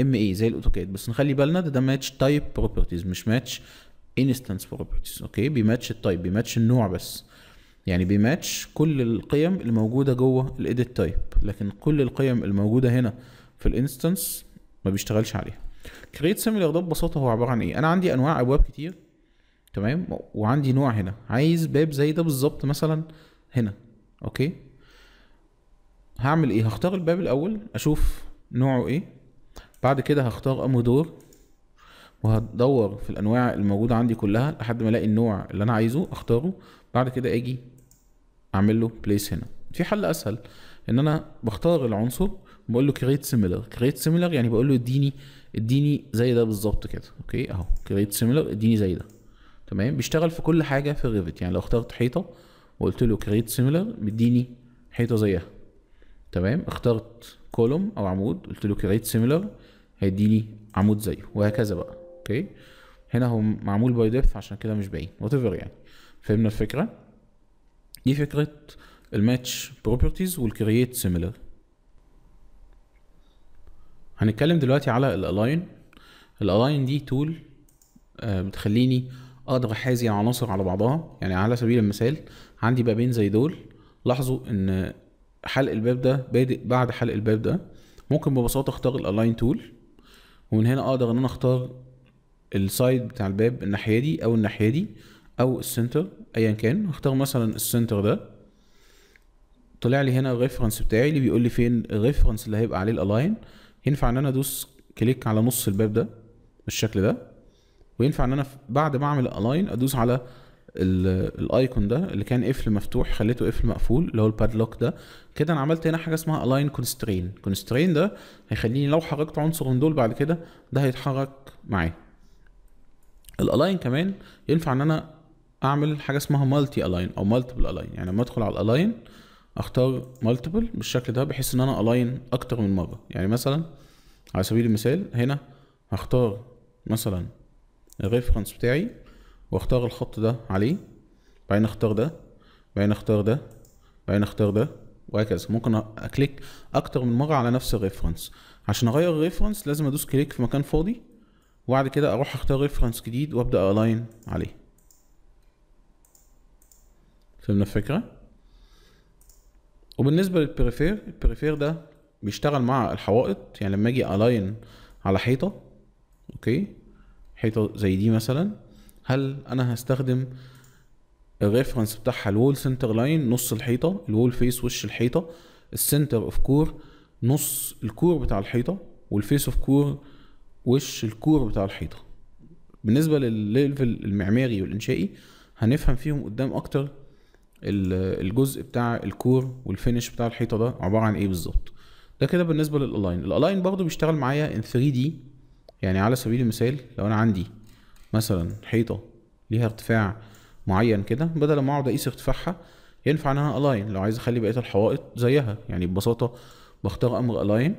ام اي زي الاوتوكاد بس نخلي بالنا ده ده ماتش تايب بروبرتيز مش ماتش انستنس بروبرتيز اوكي بيماتش التايب بيماتش النوع بس يعني بيماتش كل القيم الموجوده جوه الايديت تايب لكن كل القيم الموجوده هنا في الانستنس ما بيشتغلش عليها كريت سيميلر ده ببساطه هو عباره عن ايه انا عندي انواع ابواب كتير تمام وعندي نوع هنا عايز باب زي ده بالظبط مثلا هنا اوكي هعمل ايه هختار الباب الاول اشوف نوعه ايه بعد كده هختار ام دور وهدور في الانواع الموجوده عندي كلها لحد ما الاقي النوع اللي انا عايزه اختاره بعد كده اجي اعمل له بليس هنا في حل اسهل ان انا بختار العنصر بقول له كريت سيميلر كريت سيميلر يعني بقول له اديني اديني زي ده بالظبط كده اوكي اهو كريت سيميلر اديني زي ده تمام بيشتغل في كل حاجه في ريفت يعني لو اخترت حيطه وقلت له كريت سيميلر بيديني حيطه زيها تمام اخترت كولوم او عمود قلت له كريت سيميلر هيدي لي عمود زيه وهكذا بقى اوكي هنا هو معمول باي ديبث عشان كده مش باين وات ايفر يعني فهمنا الفكره دي فكره الماتش بروبرتيز والكرييت سيميلر هنتكلم دلوقتي على الالاين الالاين دي تول آه، بتخليني اقدر احازي العناصر على بعضها يعني على سبيل المثال عندي بابين زي دول لاحظوا ان حلق الباب ده بادئ بعد حلق الباب ده ممكن ببساطه اختار الالاين تول ومن هنا اقدر ان انا اختار السايد بتاع الباب الناحيه دي او الناحيه دي او السنتر ايا كان هختار مثلا السنتر ده طلع لي هنا الريفرنس بتاعي اللي بيقول لي فين الريفرنس اللي هيبقى عليه الالاين ينفع ان انا ادوس كليك على نص الباب ده بالشكل ده وينفع ان انا بعد ما اعمل الالاين ادوس على الايكون ده اللي كان قفل مفتوح خليته قفل مقفول اللي هو البادلوك ده كده انا عملت هنا حاجه اسمها الاين كونسترين كونسترين ده هيخليني لو حركت عنصر من دول بعد كده ده هيتحرك معايا الالاين كمان ينفع ان انا اعمل حاجه اسمها مالتي الاين او مالتيبل الاين يعني لما ادخل على الالاين اختار مالتيبل بالشكل ده بحيث ان انا الاين اكتر من مره يعني مثلا على سبيل المثال هنا هختار مثلا الريفرنس بتاعي واختار الخط ده عليه بعدين اختار ده بعدين اختار ده بعدين اختار ده وهكذا ممكن اكليك اكتر من مره على نفس الريفرنس عشان اغير الريفرنس لازم ادوس كليك في مكان فاضي وبعد كده اروح اختار ريفرنس جديد وابدا الاين عليه فهمنا الفكره وبالنسبه للبريفير البريفير ده بيشتغل مع الحوائط يعني لما اجي الاين على حيطه اوكي حيطه زي دي مثلا هل انا هستخدم الريفرنس بتاعها الوول سنتر لاين نص الحيطه الوول فيس وش الحيطه السنتر اوف كور نص الكور بتاع الحيطه والفيس اوف كور وش الكور بتاع الحيطه بالنسبه للليفل المعماري والانشائي هنفهم فيهم قدام اكتر الجزء بتاع الكور والفينش بتاع الحيطه ده عباره عن ايه بالظبط ده كده بالنسبه للالاين الالاين برضو بيشتغل معايا ان 3 دي يعني على سبيل المثال لو انا عندي مثلا حيطه ليها ارتفاع معين كده بدل ما اقعد اقيس ارتفاعها ينفع ان انا الاين لو عايز اخلي بقيه الحوائط زيها يعني ببساطه بختار امر الاين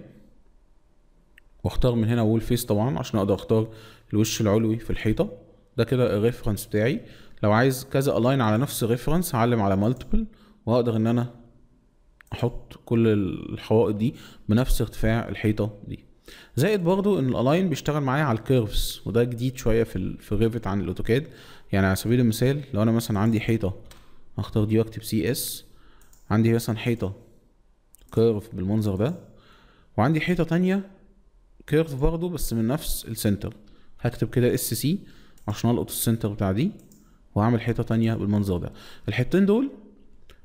واختار من هنا وول فيس طبعا عشان اقدر اختار الوش العلوي في الحيطه ده كده الريفرنس بتاعي لو عايز كذا الاين على نفس الريفرنس هعلم على مالتيبل واقدر ان انا احط كل الحوائط دي بنفس ارتفاع الحيطه دي زائد برضو ان الالاين بيشتغل معايا على الكيرفز وده جديد شويه في في ريفت عن الاوتوكاد يعني على سبيل المثال لو انا مثلا عندي حيطه هختار دي واكتب سي اس عندي مثلا حيطه كيرف بالمنظر ده وعندي حيطه تانية كيرف برضو بس من نفس السنتر هكتب كده اس سي عشان القط السنتر بتاع دي وهعمل حيطه تانية بالمنظر ده الحتتين دول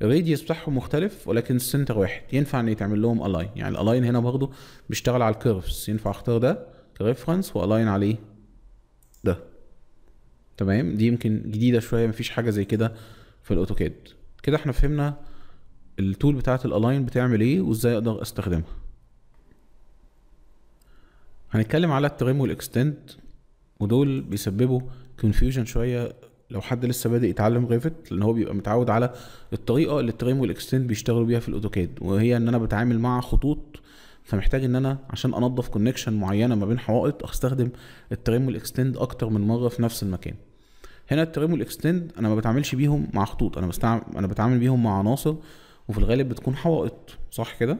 الراديوس بتاعهم مختلف ولكن السنتر واحد ينفع ان يتعمل لهم الاين يعني الاين هنا برضه بيشتغل على الكيرفز ينفع اختار ده كريفرنس والاين عليه ده تمام دي يمكن جديده شويه مفيش حاجه زي كده في الاوتوكاد كده احنا فهمنا التول بتاعه الالاين بتعمل ايه وازاي اقدر استخدمها هنتكلم على التريم والاكستند ودول بيسببوا كونفيوجن شويه لو حد لسه بادئ يتعلم ريفت لان هو بيبقى متعود على الطريقه اللي التريم والاكستند بيشتغلوا بيها في الاوتوكاد وهي ان انا بتعامل مع خطوط فمحتاج ان انا عشان انظف كونكشن معينه ما بين حوائط استخدم التريم والاكستند اكتر من مره في نفس المكان هنا التريم والاكستند انا ما بتعاملش بيهم مع خطوط انا بستعمل انا بتعامل بيهم مع عناصر وفي الغالب بتكون حوائط صح كده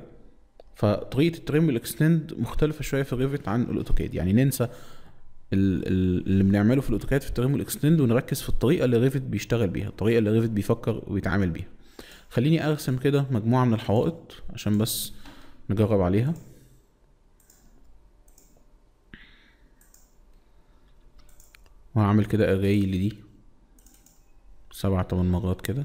فطريقه التريم والاكستند مختلفه شويه في الريفت عن الاوتوكاد يعني ننسى اللي بنعمله في الاوتوكاد في التريم والاكستند ونركز في الطريقه اللي ريفت بيشتغل بيها الطريقه اللي ريفت بيفكر ويتعامل بيها خليني ارسم كده مجموعه من الحوائط عشان بس نجرب عليها وهعمل كده اغاي لدي سبع تمن مرات كده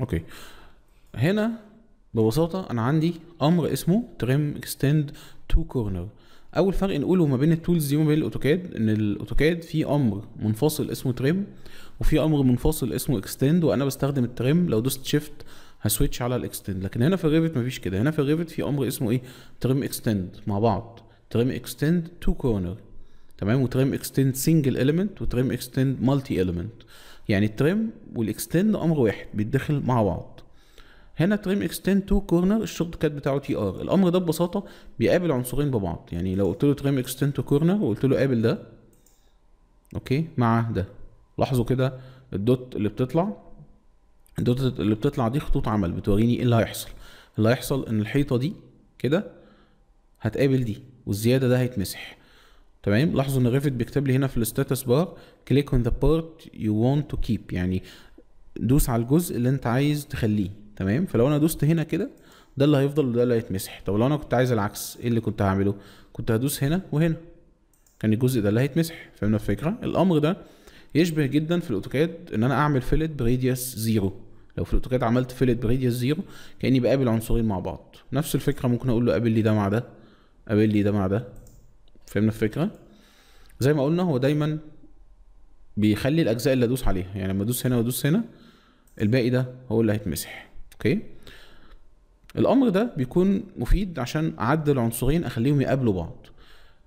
اوكي هنا ببساطه انا عندي امر اسمه تريم اكستند تو كورنر اول فرق نقوله ما بين التولز دي وما بين الاوتوكاد ان الاوتوكاد فيه امر منفصل اسمه تريم وفي امر منفصل اسمه اكستند وانا بستخدم التريم لو دوست شيفت هسويتش على الاكستند لكن هنا في الريفت مفيش كده هنا في الريفت في امر اسمه ايه تريم اكستند مع بعض تريم اكستند تو كورنر تمام وتريم اكستند سنجل اليمنت وتريم اكستند مالتي اليمنت يعني الترم والاكستند امر واحد بيتدخل مع بعض هنا تريم اكستند تو كورنر الشورت كات بتاعه تي ار الامر ده ببساطه بيقابل عنصرين ببعض يعني لو قلت له تريم اكستند تو كورنر وقلت له قابل ده اوكي مع ده لاحظوا كده الدوت اللي بتطلع الدوت اللي بتطلع دي خطوط عمل بتوريني ايه اللي هيحصل اللي هيحصل ان الحيطه دي كده هتقابل دي والزياده ده هيتمسح تمام لاحظوا ان ريفت بيكتب لي هنا في الستاتس بار كليك اون ذا بارت يو وونت تو كيب يعني دوس على الجزء اللي انت عايز تخليه تمام فلو انا دوست هنا كده ده اللي هيفضل وده اللي هيتمسح طب لو انا كنت عايز العكس ايه اللي كنت هعمله كنت هدوس هنا وهنا كان الجزء ده اللي هيتمسح فهمنا الفكره الامر ده يشبه جدا في الاوتوكاد ان انا اعمل فيلت بريديوس زيرو لو في الاوتوكاد عملت فيلت بريديوس زيرو كاني بقابل عنصرين مع بعض نفس الفكره ممكن اقول له قابل لي ده مع ده قابل لي ده مع ده فهمنا الفكره زي ما قلنا هو دايما بيخلي الاجزاء اللي ادوس عليها يعني لما ادوس هنا وادوس هنا الباقي ده هو اللي هيتمسح اوكي الامر ده بيكون مفيد عشان اعدل عنصرين اخليهم يقابلوا بعض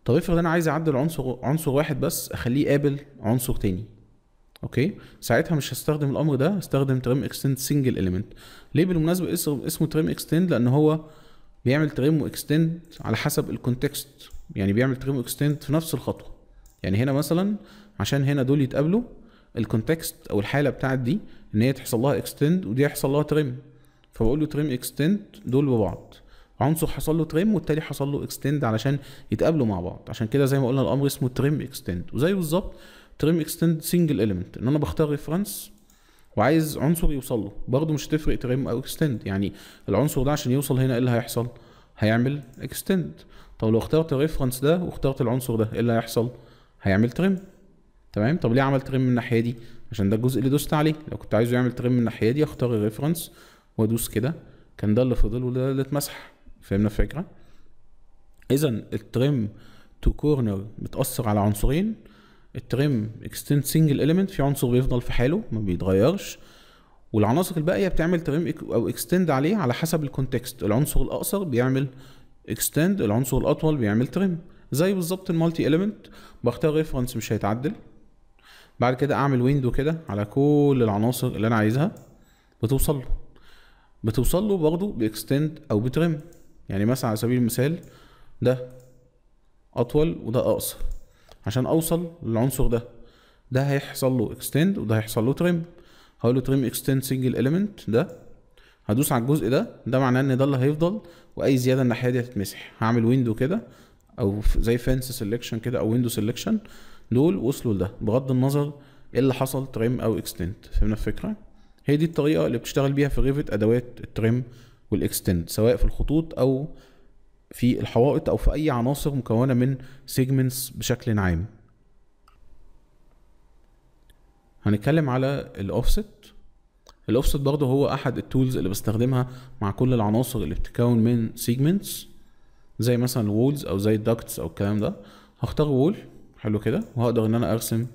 طب افرض انا عايز اعدل عنصر عنصر واحد بس اخليه يقابل عنصر تاني اوكي ساعتها مش هستخدم الامر ده هستخدم تريم اكستند سنجل اليمنت ليه بالمناسبه اسمه تريم اكستند لان هو بيعمل تريم واكستند على حسب الكونتكست يعني بيعمل تريم اكستند في نفس الخطوه يعني هنا مثلا عشان هنا دول يتقابلوا الكونتكست او الحاله بتاعت دي ان هي تحصل لها اكستند ودي يحصل لها تريم فبقول له تريم اكستند دول ببعض عنصر حصل له تريم والتالي حصل له اكستند علشان يتقابلوا مع بعض عشان كده زي ما قلنا الامر اسمه تريم اكستند وزي بالظبط تريم اكستند سنجل اليمنت ان انا بختار ريفرنس وعايز عنصر يوصل له برضه مش هتفرق تريم او اكستند يعني العنصر ده عشان يوصل هنا ايه اللي هيحصل هيعمل اكستند طب لو اخترت الريفرنس ده واخترت العنصر ده ايه اللي هيحصل هيعمل ترم تمام طب ليه عمل ترم من الناحيه دي عشان ده الجزء اللي دوست عليه لو كنت عايزه يعمل ترم من الناحيه دي اختار الريفرنس وادوس كده كان ده اللي فضل وده اللي اتمسح فهمنا الفكره اذا الترم تو كورنر بتاثر على عنصرين الترم اكستند سنجل اليمنت في عنصر بيفضل في حاله ما بيتغيرش والعناصر الباقيه بتعمل ترم او اكستند عليه على حسب الكونتكست العنصر الاقصر بيعمل اكستند العنصر الاطول بيعمل ترم زي بالظبط المالتي اليمنت بختار ريفرنس مش هيتعدل بعد كده اعمل ويندو كده على كل العناصر اللي انا عايزها بتوصل له بتوصل له برضه باكستند او بترم يعني مثلا على سبيل المثال ده اطول وده اقصر عشان اوصل للعنصر ده ده هيحصل له اكستند وده هيحصل له ترم هقول له ترم اكستند سنجل اليمنت ده هدوس على الجزء ده ده معناه ان ده اللي هيفضل واي زياده الناحيه دي هتتمسح هعمل ويندو كده او زي فنس سيلكشن كده او ويندو سيلكشن دول وصلوا لده بغض النظر ايه اللي حصل تريم او اكستنت فهمنا الفكره هي دي الطريقه اللي بتشتغل بيها في ريفت ادوات التريم والاكستنت سواء في الخطوط او في الحوائط او في اي عناصر مكونه من سيجمنتس بشكل عام هنتكلم على الاوفست الاوفست برضه هو احد التولز اللي بستخدمها مع كل العناصر اللي بتتكون من سيجمنتس زي مثلا الوولز او زي الدكتس او الكلام ده هختار وول حلو كده وهقدر ان انا ارسم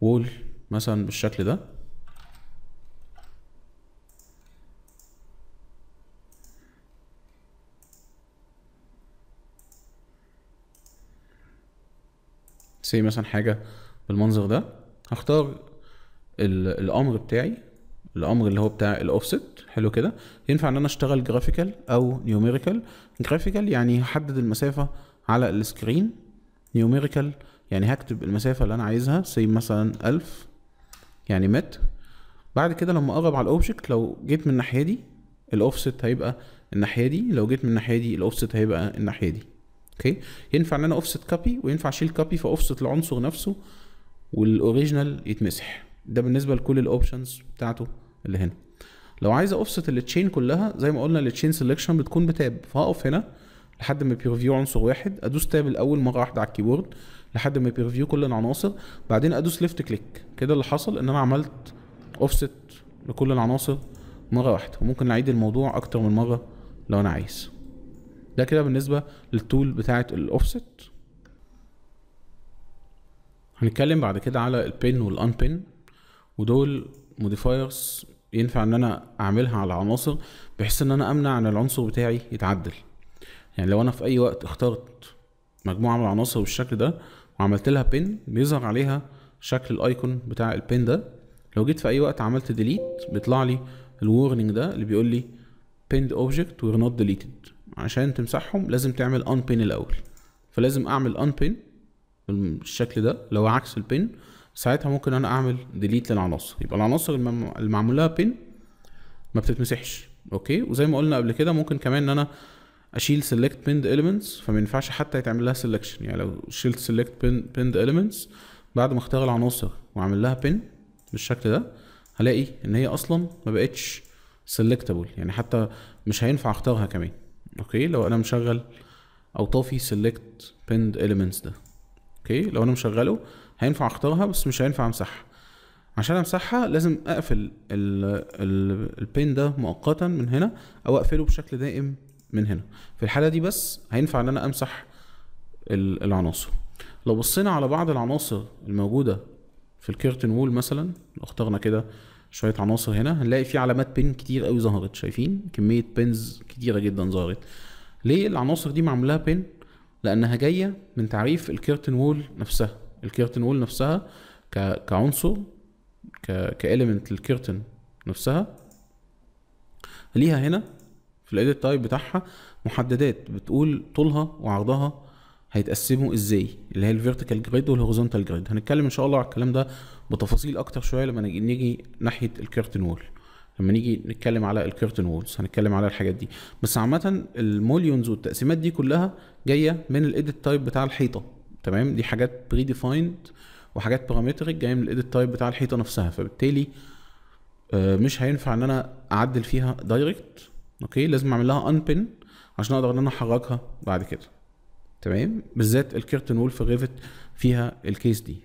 وول مثلا بالشكل ده سي مثلا حاجه بالمنظر ده هختار الامر بتاعي الامر اللي هو بتاع الاوفست حلو كده ينفع ان انا اشتغل جرافيكال او نيوميريكال جرافيكال يعني هحدد المسافه على السكرين نيوميريكال يعني هكتب المسافه اللي انا عايزها سي مثلا 1000 يعني متر بعد كده لما اقرب على الاوبجكت لو جيت من الناحيه دي الاوفست هيبقى الناحيه دي لو جيت من الناحيه دي الاوفست هيبقى الناحيه دي اوكي ينفع ان انا اوفست كوبي وينفع اشيل كوبي فاوفست العنصر نفسه والاوريجينال يتمسح ده بالنسبه لكل الاوبشنز بتاعته اللي هنا لو عايز اوفست التشين كلها زي ما قلنا التشين سيلكشن بتكون بتاب فهقف هنا لحد ما بيرفيو عنصر واحد ادوس تاب الاول مره واحده على الكيبورد لحد ما بيرفيو كل العناصر بعدين ادوس ليفت كليك كده اللي حصل ان انا عملت اوفست لكل العناصر مره واحده وممكن اعيد الموضوع اكتر من مره لو انا عايز ده كده بالنسبه للتول بتاعه الاوفست هنتكلم بعد كده على البين بين ودول موديفايرز ينفع ان انا اعملها على عناصر بحيث ان انا امنع ان العنصر بتاعي يتعدل يعني لو انا في اي وقت اخترت مجموعه من العناصر بالشكل ده وعملت لها بين بيظهر عليها شكل الايكون بتاع البين ده لو جيت في اي وقت عملت ديليت بيطلع لي الورنينج ده اللي بيقول لي pinned object were not deleted عشان تمسحهم لازم تعمل unpin الاول فلازم اعمل unpin بالشكل ده لو عكس البين ساعتها ممكن انا اعمل ديليت للعناصر يبقى العناصر المعمول لها بين ما بتتمسحش اوكي وزي ما قلنا قبل كده ممكن كمان ان انا اشيل سيلكت بيند اليمنتس فما ينفعش حتى يتعمل لها سيلكشن يعني لو شلت سيلكت بيند اليمنتس بعد ما اختار العناصر واعمل لها بين بالشكل ده هلاقي ان هي اصلا ما بقتش سيلكتبل يعني حتى مش هينفع اختارها كمان اوكي لو انا مشغل او طافي سيلكت بيند اليمنتس ده اوكي لو انا مشغله هينفع اختارها بس مش هينفع امسحها عشان امسحها لازم اقفل البين ده مؤقتا من هنا او اقفله بشكل دائم من هنا في الحاله دي بس هينفع ان انا امسح العناصر لو بصينا على بعض العناصر الموجوده في الكيرتن وول مثلا لو اخترنا كده شويه عناصر هنا هنلاقي في علامات بين كتير قوي ظهرت شايفين كميه بينز كتيره جدا ظهرت ليه العناصر دي معمولها بين لانها جايه من تعريف الكيرتن وول نفسها الكيرتن وول نفسها كعنصر كاليمنت للكيرتن نفسها ليها هنا في الايديت تايب بتاعها محددات بتقول طولها وعرضها هيتقسموا ازاي اللي هي الفيرتيكال جريد والهوريزونتال جريد هنتكلم ان شاء الله على الكلام ده بتفاصيل اكتر شويه لما نيجي نيجي ناحيه الكيرتن وول لما نيجي نتكلم على الكيرتن وولز هنتكلم على الحاجات دي بس عامه الموليونز والتقسيمات دي كلها جايه من الايديت تايب بتاع الحيطه تمام دي حاجات بري ديفايند وحاجات بارامترك جايه من الايديت تايب بتاع الحيطه نفسها فبالتالي آه، مش هينفع ان انا اعدل فيها دايركت اوكي لازم اعمل لها انبن عشان اقدر ان انا احركها بعد كده تمام بالذات الكيرتن وول في ريفت فيها الكيس دي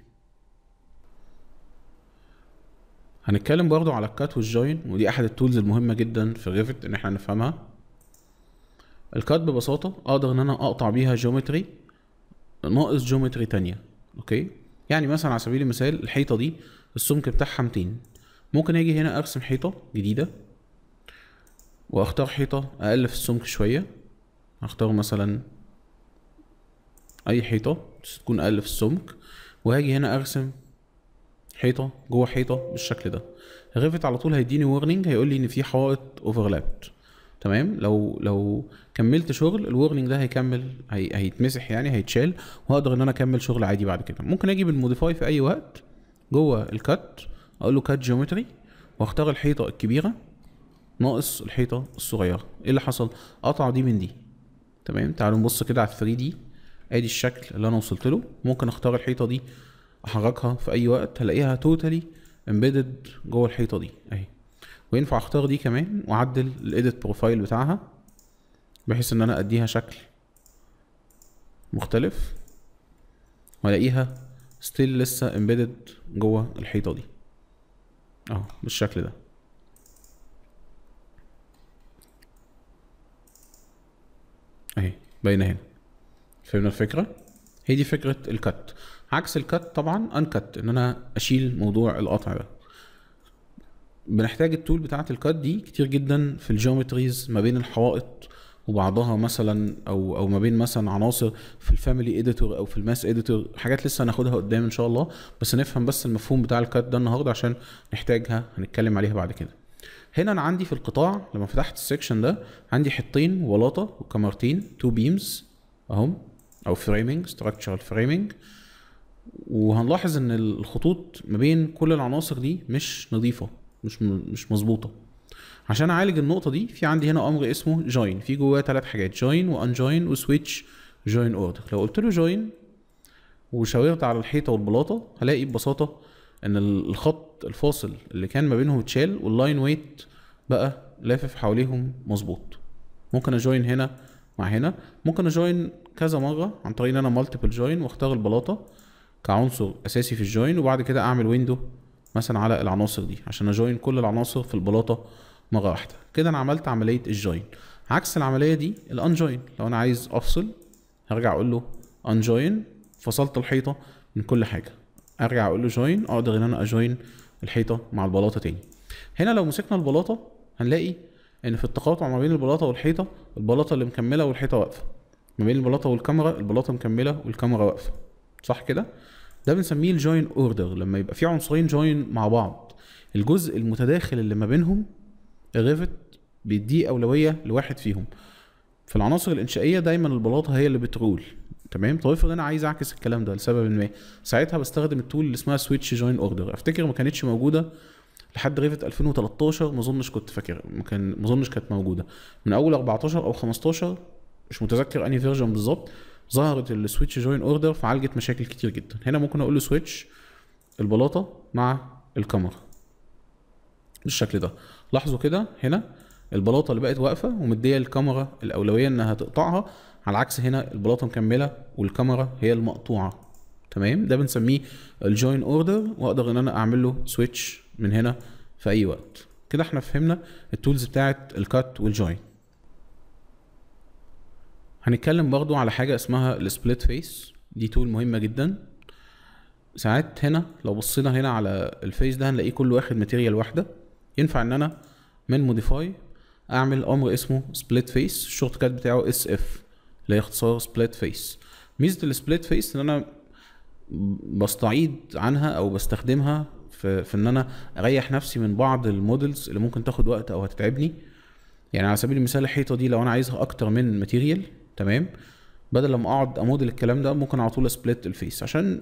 هنتكلم برضو على الكات والجوين ودي احد التولز المهمه جدا في ريفت ان احنا نفهمها الكات ببساطه اقدر ان انا اقطع بيها جيومتري ناقص جيومتري تانية اوكي يعني مثلا على سبيل المثال الحيطه دي السمك بتاعها 200 ممكن اجي هنا ارسم حيطه جديده واختار حيطه اقل في السمك شويه اختار مثلا اي حيطه تكون اقل في السمك وهاجي هنا ارسم حيطه جوه حيطه بالشكل ده غرفت على طول هيديني ورنينج هيقول لي ان في حوائط اوفرلابت تمام لو لو كملت شغل الورنينج ده هيكمل هي هيتمسح يعني هيتشال وهقدر ان انا اكمل شغل عادي بعد كده ممكن اجي بالموديفاي في اي وقت جوه الكات اقول له كات جيومتري واختار الحيطه الكبيره ناقص الحيطه الصغيره ايه اللي حصل قطع دي من دي تمام تعالوا نبص كده على ال 3 دي ادي الشكل اللي انا وصلت له ممكن اختار الحيطه دي احركها في اي وقت هلاقيها توتالي امبيدد جوه الحيطه دي اهي وينفع اختار دي كمان واعدل الايديت بروفايل بتاعها بحيث ان انا اديها شكل مختلف والاقيها ستيل لسه امبيدد جوه الحيطه دي اهو بالشكل ده اهي باينه هنا فهمنا الفكره هي دي فكره الكت عكس الكت طبعا انكت ان انا اشيل موضوع القطع ده بنحتاج التول بتاعه الكات دي كتير جدا في الجيومتريز ما بين الحوائط وبعضها مثلا او او ما بين مثلا عناصر في الفاميلي اديتور او في الماس اديتور حاجات لسه هناخدها قدام ان شاء الله بس نفهم بس المفهوم بتاع الكات ده النهارده عشان نحتاجها هنتكلم عليها بعد كده هنا انا عندي في القطاع لما فتحت السكشن ده عندي حطين ولاطه وكمرتين تو بيمز اهم او فريمنج ستراكشرال فريمنج وهنلاحظ ان الخطوط ما بين كل العناصر دي مش نظيفه مش مش مظبوطه عشان اعالج النقطه دي في عندي هنا امر اسمه جوين في جواه ثلاث حاجات جوين وانجوين وسويتش جوين اوردر لو قلت له جوين وشاورت على الحيطه والبلاطه هلاقي ببساطه ان الخط الفاصل اللي كان ما بينهم اتشال واللاين ويت بقى لافف حواليهم مظبوط ممكن اجوين هنا مع هنا ممكن اجوين كذا مره عن طريق ان انا مالتيبل جوين واختار البلاطه كعنصر اساسي في الجوين وبعد كده اعمل ويندو مثلا على العناصر دي عشان اجوين كل العناصر في البلاطه مره واحده كده انا عملت عمليه الجوين عكس العمليه دي الانجوين لو انا عايز افصل هرجع اقول له انجوين فصلت الحيطه من كل حاجه ارجع اقول له جوين اقدر ان انا اجوين الحيطه مع البلاطه تاني هنا لو مسكنا البلاطه هنلاقي ان في التقاطع ما بين البلاطه والحيطه البلاطه اللي مكمله والحيطه واقفه ما بين البلاطه والكاميرا البلاطه مكمله والكاميرا واقفه صح كده ده بنسميه الجوين اوردر لما يبقى في عنصرين جوين مع بعض الجزء المتداخل اللي ما بينهم الريفت بيديه اولويه لواحد فيهم في العناصر الانشائيه دايما البلاطه هي اللي بترول تمام طب افرض انا عايز اعكس الكلام ده لسبب ما ساعتها بستخدم التول اللي اسمها سويتش جوين اوردر افتكر ما كانتش موجوده لحد ريفت 2013 ما اظنش كنت فاكرها ما كان ما اظنش كانت موجوده من اول 14 او 15 مش متذكر انهي فيرجن بالظبط ظهرت السويتش جوين اوردر فعالجت مشاكل كتير جدا هنا ممكن اقول له سويتش البلاطه مع الكاميرا بالشكل ده لاحظوا كده هنا البلاطه اللي بقت واقفه ومديه الكاميرا الاولويه انها تقطعها على عكس هنا البلاطه مكمله والكاميرا هي المقطوعه تمام ده بنسميه الجوين اوردر واقدر ان انا اعمل له سويتش من هنا في اي وقت كده احنا فهمنا التولز بتاعت الكات والجوين هنتكلم برضو على حاجة اسمها السبليت فيس دي تول مهمة جدا ساعات هنا لو بصينا هنا على الفيس ده هنلاقيه كله واخد ماتيريال واحدة ينفع ان انا من موديفاي اعمل امر اسمه سبليت فيس الشورت كات بتاعه اس اف اللي هي اختصار سبليت فيس ميزة السبليت فيس ان انا بستعيد عنها او بستخدمها في, في ان انا اريح نفسي من بعض المودلز اللي ممكن تاخد وقت او هتتعبني يعني على سبيل المثال الحيطه دي لو انا عايزها اكتر من ماتيريال تمام بدل لما اقعد امودل الكلام ده ممكن على طول سبليت الفيس عشان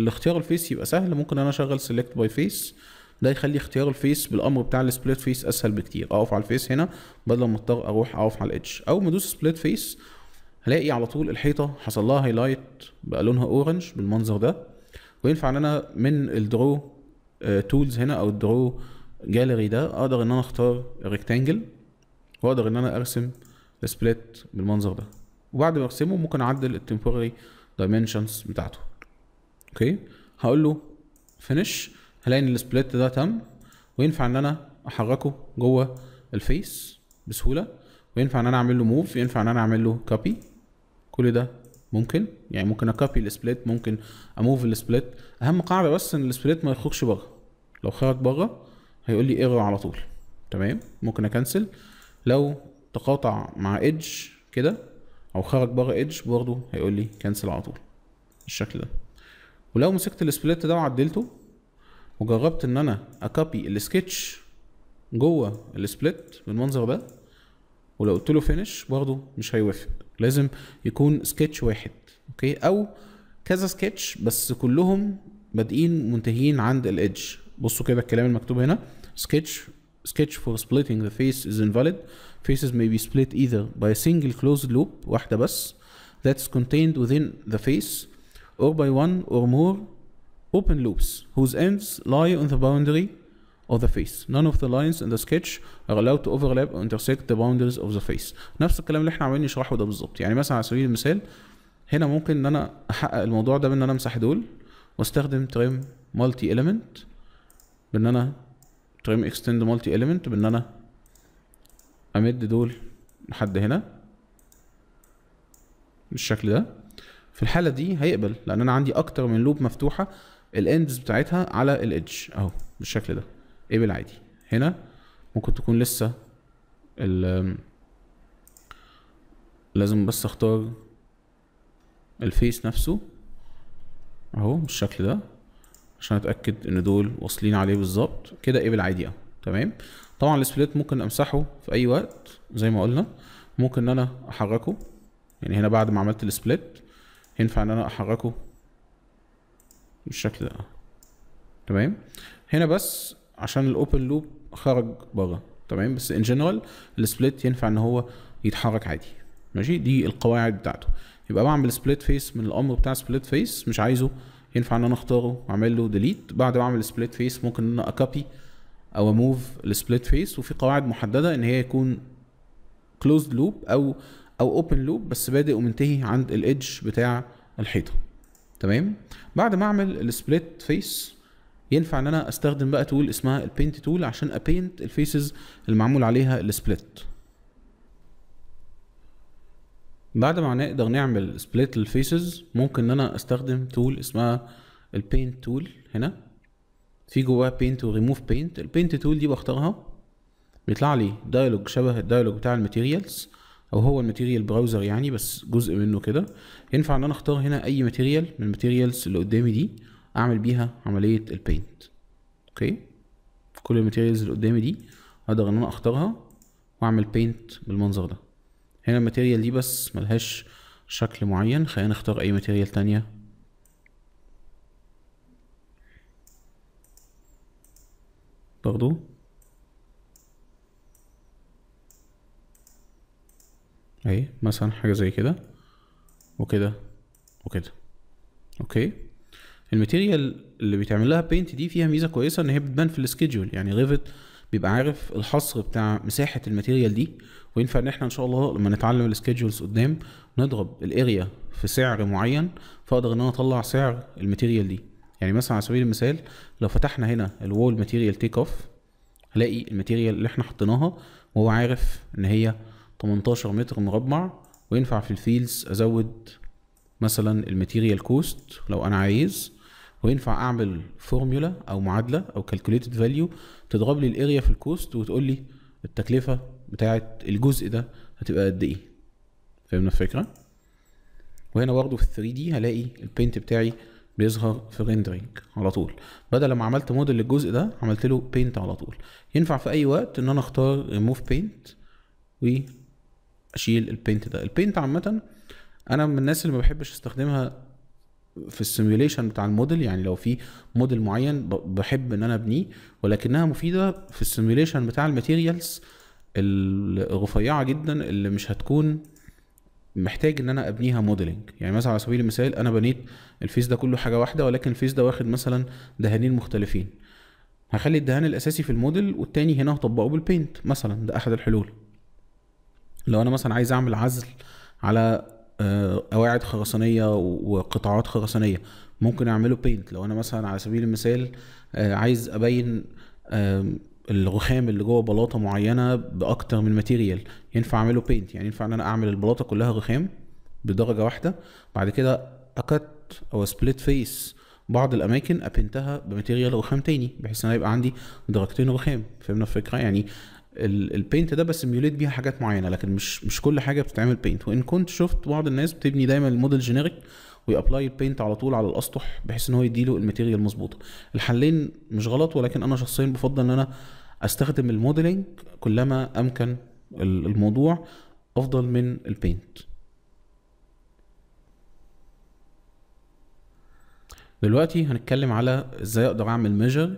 الاختيار الفيس يبقى سهل ممكن انا اشغل سيلكت باي فيس ده يخلي اختيار الفيس بالامر بتاع السبليت فيس اسهل بكتير اقف على الفيس هنا بدل ما اضطر اروح اقف على الايدج او ما ادوس سبليت فيس هلاقي على طول الحيطه حصل لها هايلايت بقى لونها اورنج بالمنظر ده وينفع ان انا من الدرو تولز آه، هنا او الدرو جاليري ده اقدر ان انا اختار ريكتانجل واقدر ان انا ارسم سبليت بالمنظر ده وبعد ما ارسمه ممكن اعدل التمبوري دايمنشنز بتاعته اوكي هقول له فينيش هلاقي ان السبليت ده تم وينفع ان انا احركه جوه الفيس بسهوله وينفع ان انا اعمل له موف ينفع ان انا اعمل له كوبي كل ده ممكن يعني ممكن اكوبي السبليت ممكن اموف السبليت اهم قاعده بس ان السبليت ما يخرجش بره لو خرج بره هيقول لي ايرور على طول تمام ممكن اكنسل لو تقاطع مع ايدج كده او خرج بره ايدج برضه هيقول لي كنسل على طول بالشكل ده ولو مسكت السبليت ده وعدلته وجربت ان انا اكوبي السكتش جوه السبليت بالمنظر ده ولو قلت له فينش برضه مش هيوافق لازم يكون سكتش واحد اوكي او كذا سكتش بس كلهم بادئين منتهيين عند الايدج بصوا كده الكلام المكتوب هنا سكتش سكتش فور سبليتنج ذا فيس از انفاليد Faces may be split either by a single closed loop واحدة بس that's contained within the face or by one or more open loops whose ends lie on the boundary of the face. None of the lines in the sketch are allowed to overlap or intersect the boundaries of the face. نفس الكلام اللي احنا عمالين نشرحه ده بالظبط. يعني مثلا على سبيل المثال هنا ممكن ان انا احقق الموضوع ده بان انا امسح دول واستخدم trim multi element بان انا trim extend multi element بان انا امد دول لحد هنا بالشكل ده في الحاله دي هيقبل لان انا عندي اكتر من لوب مفتوحه الاندز بتاعتها على الايدج اهو بالشكل ده قبل عادي هنا ممكن تكون لسه لازم بس اختار الفيس نفسه اهو بالشكل ده عشان اتاكد ان دول واصلين عليه بالظبط كده قبل عادي اهو تمام طبعا السبليت ممكن امسحه في اي وقت زي ما قلنا ممكن ان انا احركه يعني هنا بعد ما عملت السبليت ينفع ان انا احركه بالشكل ده تمام هنا بس عشان الاوبن لوب خرج بره تمام بس ان جنرال السبليت ينفع ان هو يتحرك عادي ماشي دي القواعد بتاعته يبقى بعمل سبليت فيس من الامر بتاع سبليت فيس مش عايزه ينفع ان انا اختاره واعمل له ديليت بعد ما اعمل سبليت فيس ممكن ان انا اكوبي او اموف السبليت فيس وفي قواعد محدده ان هي يكون كلوزد لوب او او اوبن لوب بس بادئ ومنتهي عند الايدج بتاع الحيطه تمام بعد ما اعمل السبليت فيس ينفع ان انا استخدم بقى تول اسمها البينت تول عشان ابينت الفيسز اللي معمول عليها السبليت بعد ما نقدر نعمل سبليت للفيسز ممكن ان انا استخدم تول اسمها البينت تول هنا في جواه بينت وريموف بينت البينت تول دي بختارها بيطلع لي دايلوج شبه الدايلوج بتاع الماتيريالز او هو الماتيريال براوزر يعني بس جزء منه كده ينفع ان انا اختار هنا اي ماتيريال من الماتيريالز اللي قدامي دي اعمل بيها عمليه البينت اوكي كل الماتيريالز اللي قدامي دي اقدر ان انا اختارها واعمل بينت بالمنظر ده هنا الماتيريال دي بس ملهاش شكل معين خلينا نختار اي ماتيريال تانية برضو اهي مثلا حاجة زي كده وكده وكده اوكي الماتيريال اللي بيتعمل لها بينت دي فيها ميزة كويسة ان هي بتبان في السكيدجول يعني ريفت بيبقى عارف الحصر بتاع مساحة الماتيريال دي وينفع ان احنا ان شاء الله لما نتعلم السكيدجولز قدام نضرب الاريا في سعر معين فاقدر ان انا اطلع سعر الماتيريال دي يعني مثلا على سبيل المثال لو فتحنا هنا الوول ماتيريال تيك اوف هلاقي الماتيريال اللي احنا حطيناها وهو عارف ان هي 18 متر مربع وينفع في الفيلز ازود مثلا الماتيريال كوست لو انا عايز وينفع اعمل فورمولا او معادله او كالكوليتد فاليو تضرب لي الاريا في الكوست وتقول لي التكلفه بتاعه الجزء ده هتبقى قد ايه فهمنا الفكره وهنا برضه في ال 3 دي هلاقي البينت بتاعي بيظهر في ريندرينج على طول بدل ما عملت موديل للجزء ده عملت له بينت على طول ينفع في اي وقت ان انا اختار ريموف بينت واشيل البينت ده البينت عامه انا من الناس اللي ما بحبش استخدمها في السيميوليشن بتاع الموديل يعني لو في موديل معين بحب ان انا ابنيه ولكنها مفيده في السيميوليشن بتاع الماتيريالز الرفيعه جدا اللي مش هتكون محتاج ان انا ابنيها موديلنج يعني مثلا على سبيل المثال انا بنيت الفيس ده كله حاجه واحده ولكن الفيس ده واخد مثلا دهانين مختلفين هخلي الدهان الاساسي في الموديل والتاني هنا هطبقه بالبينت مثلا ده احد الحلول لو انا مثلا عايز اعمل عزل على قواعد آه، خرسانيه وقطاعات خرسانيه ممكن اعمله بينت لو انا مثلا على سبيل المثال آه، عايز ابين الرخام اللي جوه بلاطه معينه باكتر من ماتيريال ينفع اعمله بينت يعني ينفع ان انا اعمل البلاطه كلها رخام بدرجه واحده بعد كده اكت او سبليت فيس بعض الاماكن ابنتها بماتيريال رخام تاني بحيث ان يبقى عندي درجتين رخام فهمنا الفكره يعني البينت ده ميوليت بيها حاجات معينه لكن مش مش كل حاجه بتتعمل بينت وان كنت شفت بعض الناس بتبني دايما الموديل جينيريك ويابلاي البينت على طول على الاسطح بحيث ان هو يديله الماتيريال مظبوطه الحلين مش غلط ولكن انا شخصيا بفضل ان انا استخدم الموديلنج كلما امكن الموضوع افضل من البينت دلوقتي هنتكلم على ازاي اقدر اعمل ميجر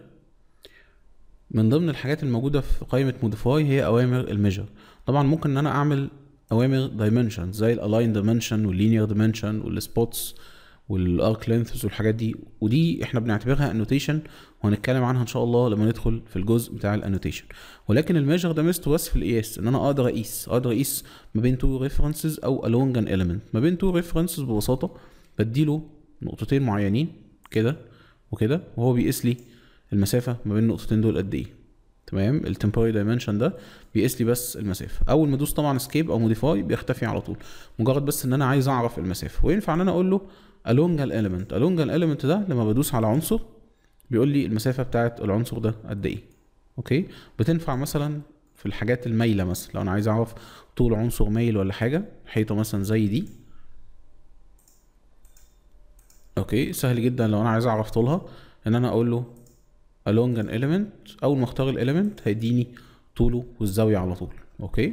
من ضمن الحاجات الموجوده في قائمه موديفاي هي اوامر الميجر طبعا ممكن ان انا اعمل اوامر دايمنشن زي الالاين دايمنشن واللينير دايمنشن والسبوتس والارك لينثز والحاجات دي ودي احنا بنعتبرها انوتيشن وهنتكلم عنها ان شاء الله لما ندخل في الجزء بتاع الانوتيشن ولكن الميجر ده ميزته بس في القياس ان انا اقدر اقيس اقدر اقيس ما بين تو ريفرنسز او الونج ان اليمنت ما بين تو ريفرنسز ببساطه بديله نقطتين معينين كده وكده وهو بيقيس لي المسافه ما بين النقطتين دول قد ايه تمام التمبوري دايمنشن ده بيقيس لي بس المسافه اول ما ادوس طبعا اسكيب او موديفاي بيختفي على طول مجرد بس ان انا عايز اعرف المسافه وينفع ان انا اقول له الونج الاليمنت الونج الاليمنت ده لما بدوس على عنصر بيقول لي المسافه بتاعه العنصر ده قد ايه اوكي بتنفع مثلا في الحاجات المايله مثلا لو انا عايز اعرف طول عنصر مايل ولا حاجه حيطه مثلا زي دي اوكي سهل جدا لو انا عايز اعرف طولها ان انا اقول له along an element اول ما اختار element هيديني طوله والزاويه على طول اوكي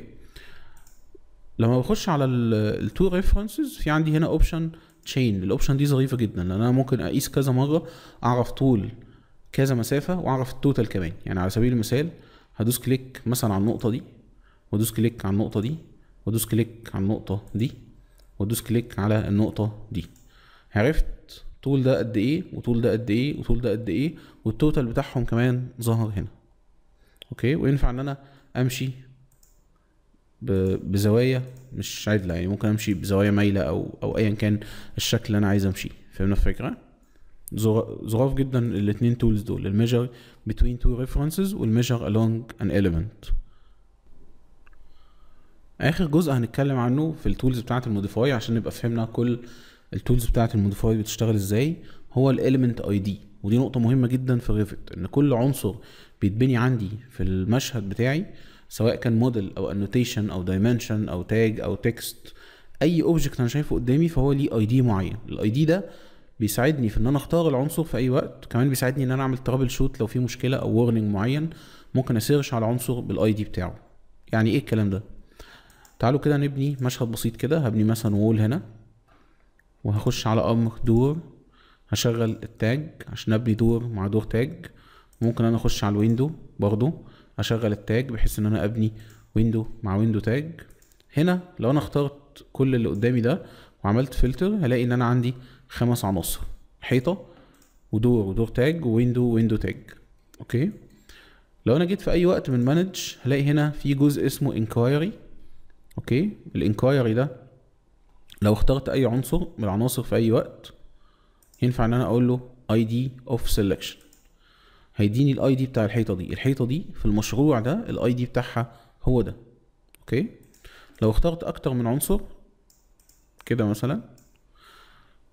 لما بخش على التو ريفرنسز في عندي هنا اوبشن تشين الاوبشن دي ظريفه جدا لان انا ممكن اقيس كذا مره اعرف طول كذا مسافه واعرف التوتال كمان يعني على سبيل المثال هدوس كليك مثلا على النقطه دي وادوس كليك على النقطه دي وادوس كليك على النقطه دي وادوس كليك على النقطه دي عرفت طول ده قد ايه وطول ده قد ايه وطول ده قد ايه والتوتال بتاعهم كمان ظهر هنا اوكي وينفع ان انا امشي بزوايا مش عادله يعني ممكن امشي بزوايا مايله او او ايا كان الشكل اللي انا عايز امشي فهمنا الفكره ظراف جدا الاثنين تولز دول الميجر بتوين تو ريفرنسز والميجر along ان element اخر جزء هنتكلم عنه في التولز بتاعه الموديفاي عشان نبقى فهمنا كل التولز بتاعت الموديفاي بتشتغل ازاي هو الاليمنت اي دي ودي نقطه مهمه جدا في غيفت ان كل عنصر بيتبني عندي في المشهد بتاعي سواء كان موديل او انوتيشن او دايمنشن او تاج او تكست اي اوبجكت انا شايفه قدامي فهو ليه اي دي معين الاي دي ده بيساعدني في ان انا اختار العنصر في اي وقت كمان بيساعدني ان انا اعمل ترابل شوت لو في مشكله او ورنينج معين ممكن اسيرش على العنصر بالاي دي بتاعه يعني ايه الكلام ده تعالوا كده نبني مشهد بسيط كده هبني مثلا وول هنا وهخش على امر دور هشغل التاج عشان ابني دور مع دور تاج ممكن انا اخش على الويندو برضو اشغل التاج بحيث ان انا ابني ويندو مع ويندو تاج هنا لو انا اخترت كل اللي قدامي ده وعملت فلتر هلاقي ان انا عندي خمس عناصر حيطه ودور ودور تاج ويندو ويندو تاج اوكي لو انا جيت في اي وقت من مانج هلاقي هنا في جزء اسمه انكوايري اوكي الانكوايري ده لو اخترت اي عنصر من العناصر في اي وقت ينفع ان انا اقول له اي دي اوف سيلكشن هيديني الاي دي بتاع الحيطه دي الحيطه دي في المشروع ده الاي دي بتاعها هو ده اوكي لو اخترت اكتر من عنصر كده مثلا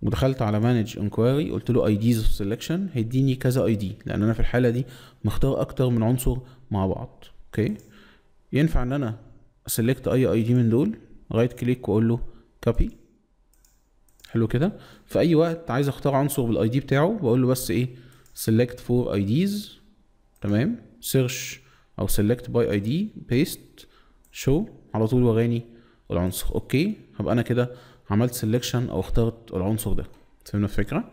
ودخلت على مانج انكويري قلت له اي ديز اوف سيلكشن هيديني كذا اي دي لان انا في الحاله دي مختار اكتر من عنصر مع بعض اوكي ينفع ان انا سيلكت اي اي دي من دول رايت كليك واقول له كوبي حلو كده في اي وقت عايز اختار عنصر بالاي دي بتاعه بقول له بس ايه select for IDs تمام search او select by ID paste show على طول وراني العنصر اوكي هبقى انا كده عملت selection او اخترت العنصر ده فهمنا الفكره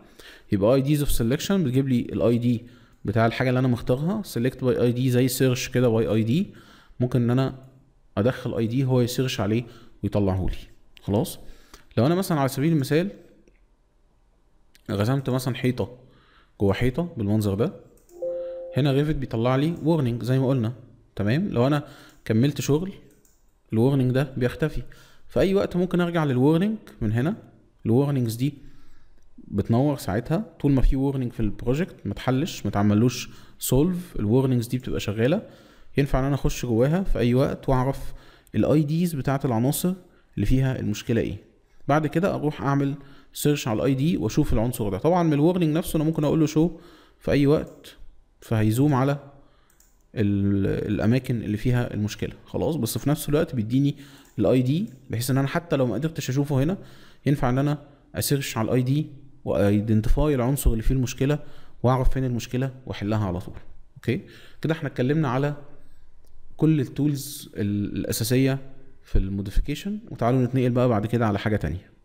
يبقى IDs of selection بتجيب لي الاي دي بتاع الحاجه اللي انا مختارها select by ID زي search كده by ID ممكن ان انا ادخل اي دي هو يسيرش عليه ويطلعه لي خلاص لو انا مثلا على سبيل المثال رسمت مثلا حيطه جوه حيطه بالمنظر ده هنا ريفت بيطلع لي ورنينج زي ما قلنا تمام لو انا كملت شغل الورنينج ده بيختفي في اي وقت ممكن ارجع للورنينج من هنا الورنينجز دي بتنور ساعتها طول ما في ورنينج في البروجكت ما اتحلش ما اتعملوش سولف الورنينجز دي بتبقى شغاله ينفع ان انا اخش جواها في اي وقت واعرف الاي ديز بتاعه العناصر اللي فيها المشكله ايه بعد كده اروح اعمل سيرش على الاي دي واشوف العنصر ده طبعا من الورنينج نفسه انا ممكن اقول له شو في اي وقت فهيزوم على الاماكن اللي فيها المشكله خلاص بس في نفس الوقت بيديني الاي دي بحيث ان انا حتى لو ما قدرتش اشوفه هنا ينفع ان انا اسيرش على الاي دي وايدنتيفاي العنصر اللي فيه المشكله واعرف فين المشكله واحلها على طول اوكي كده احنا اتكلمنا على كل التولز الاساسيه في الموديفيكيشن وتعالوا نتنقل بقى بعد كده على حاجه تانية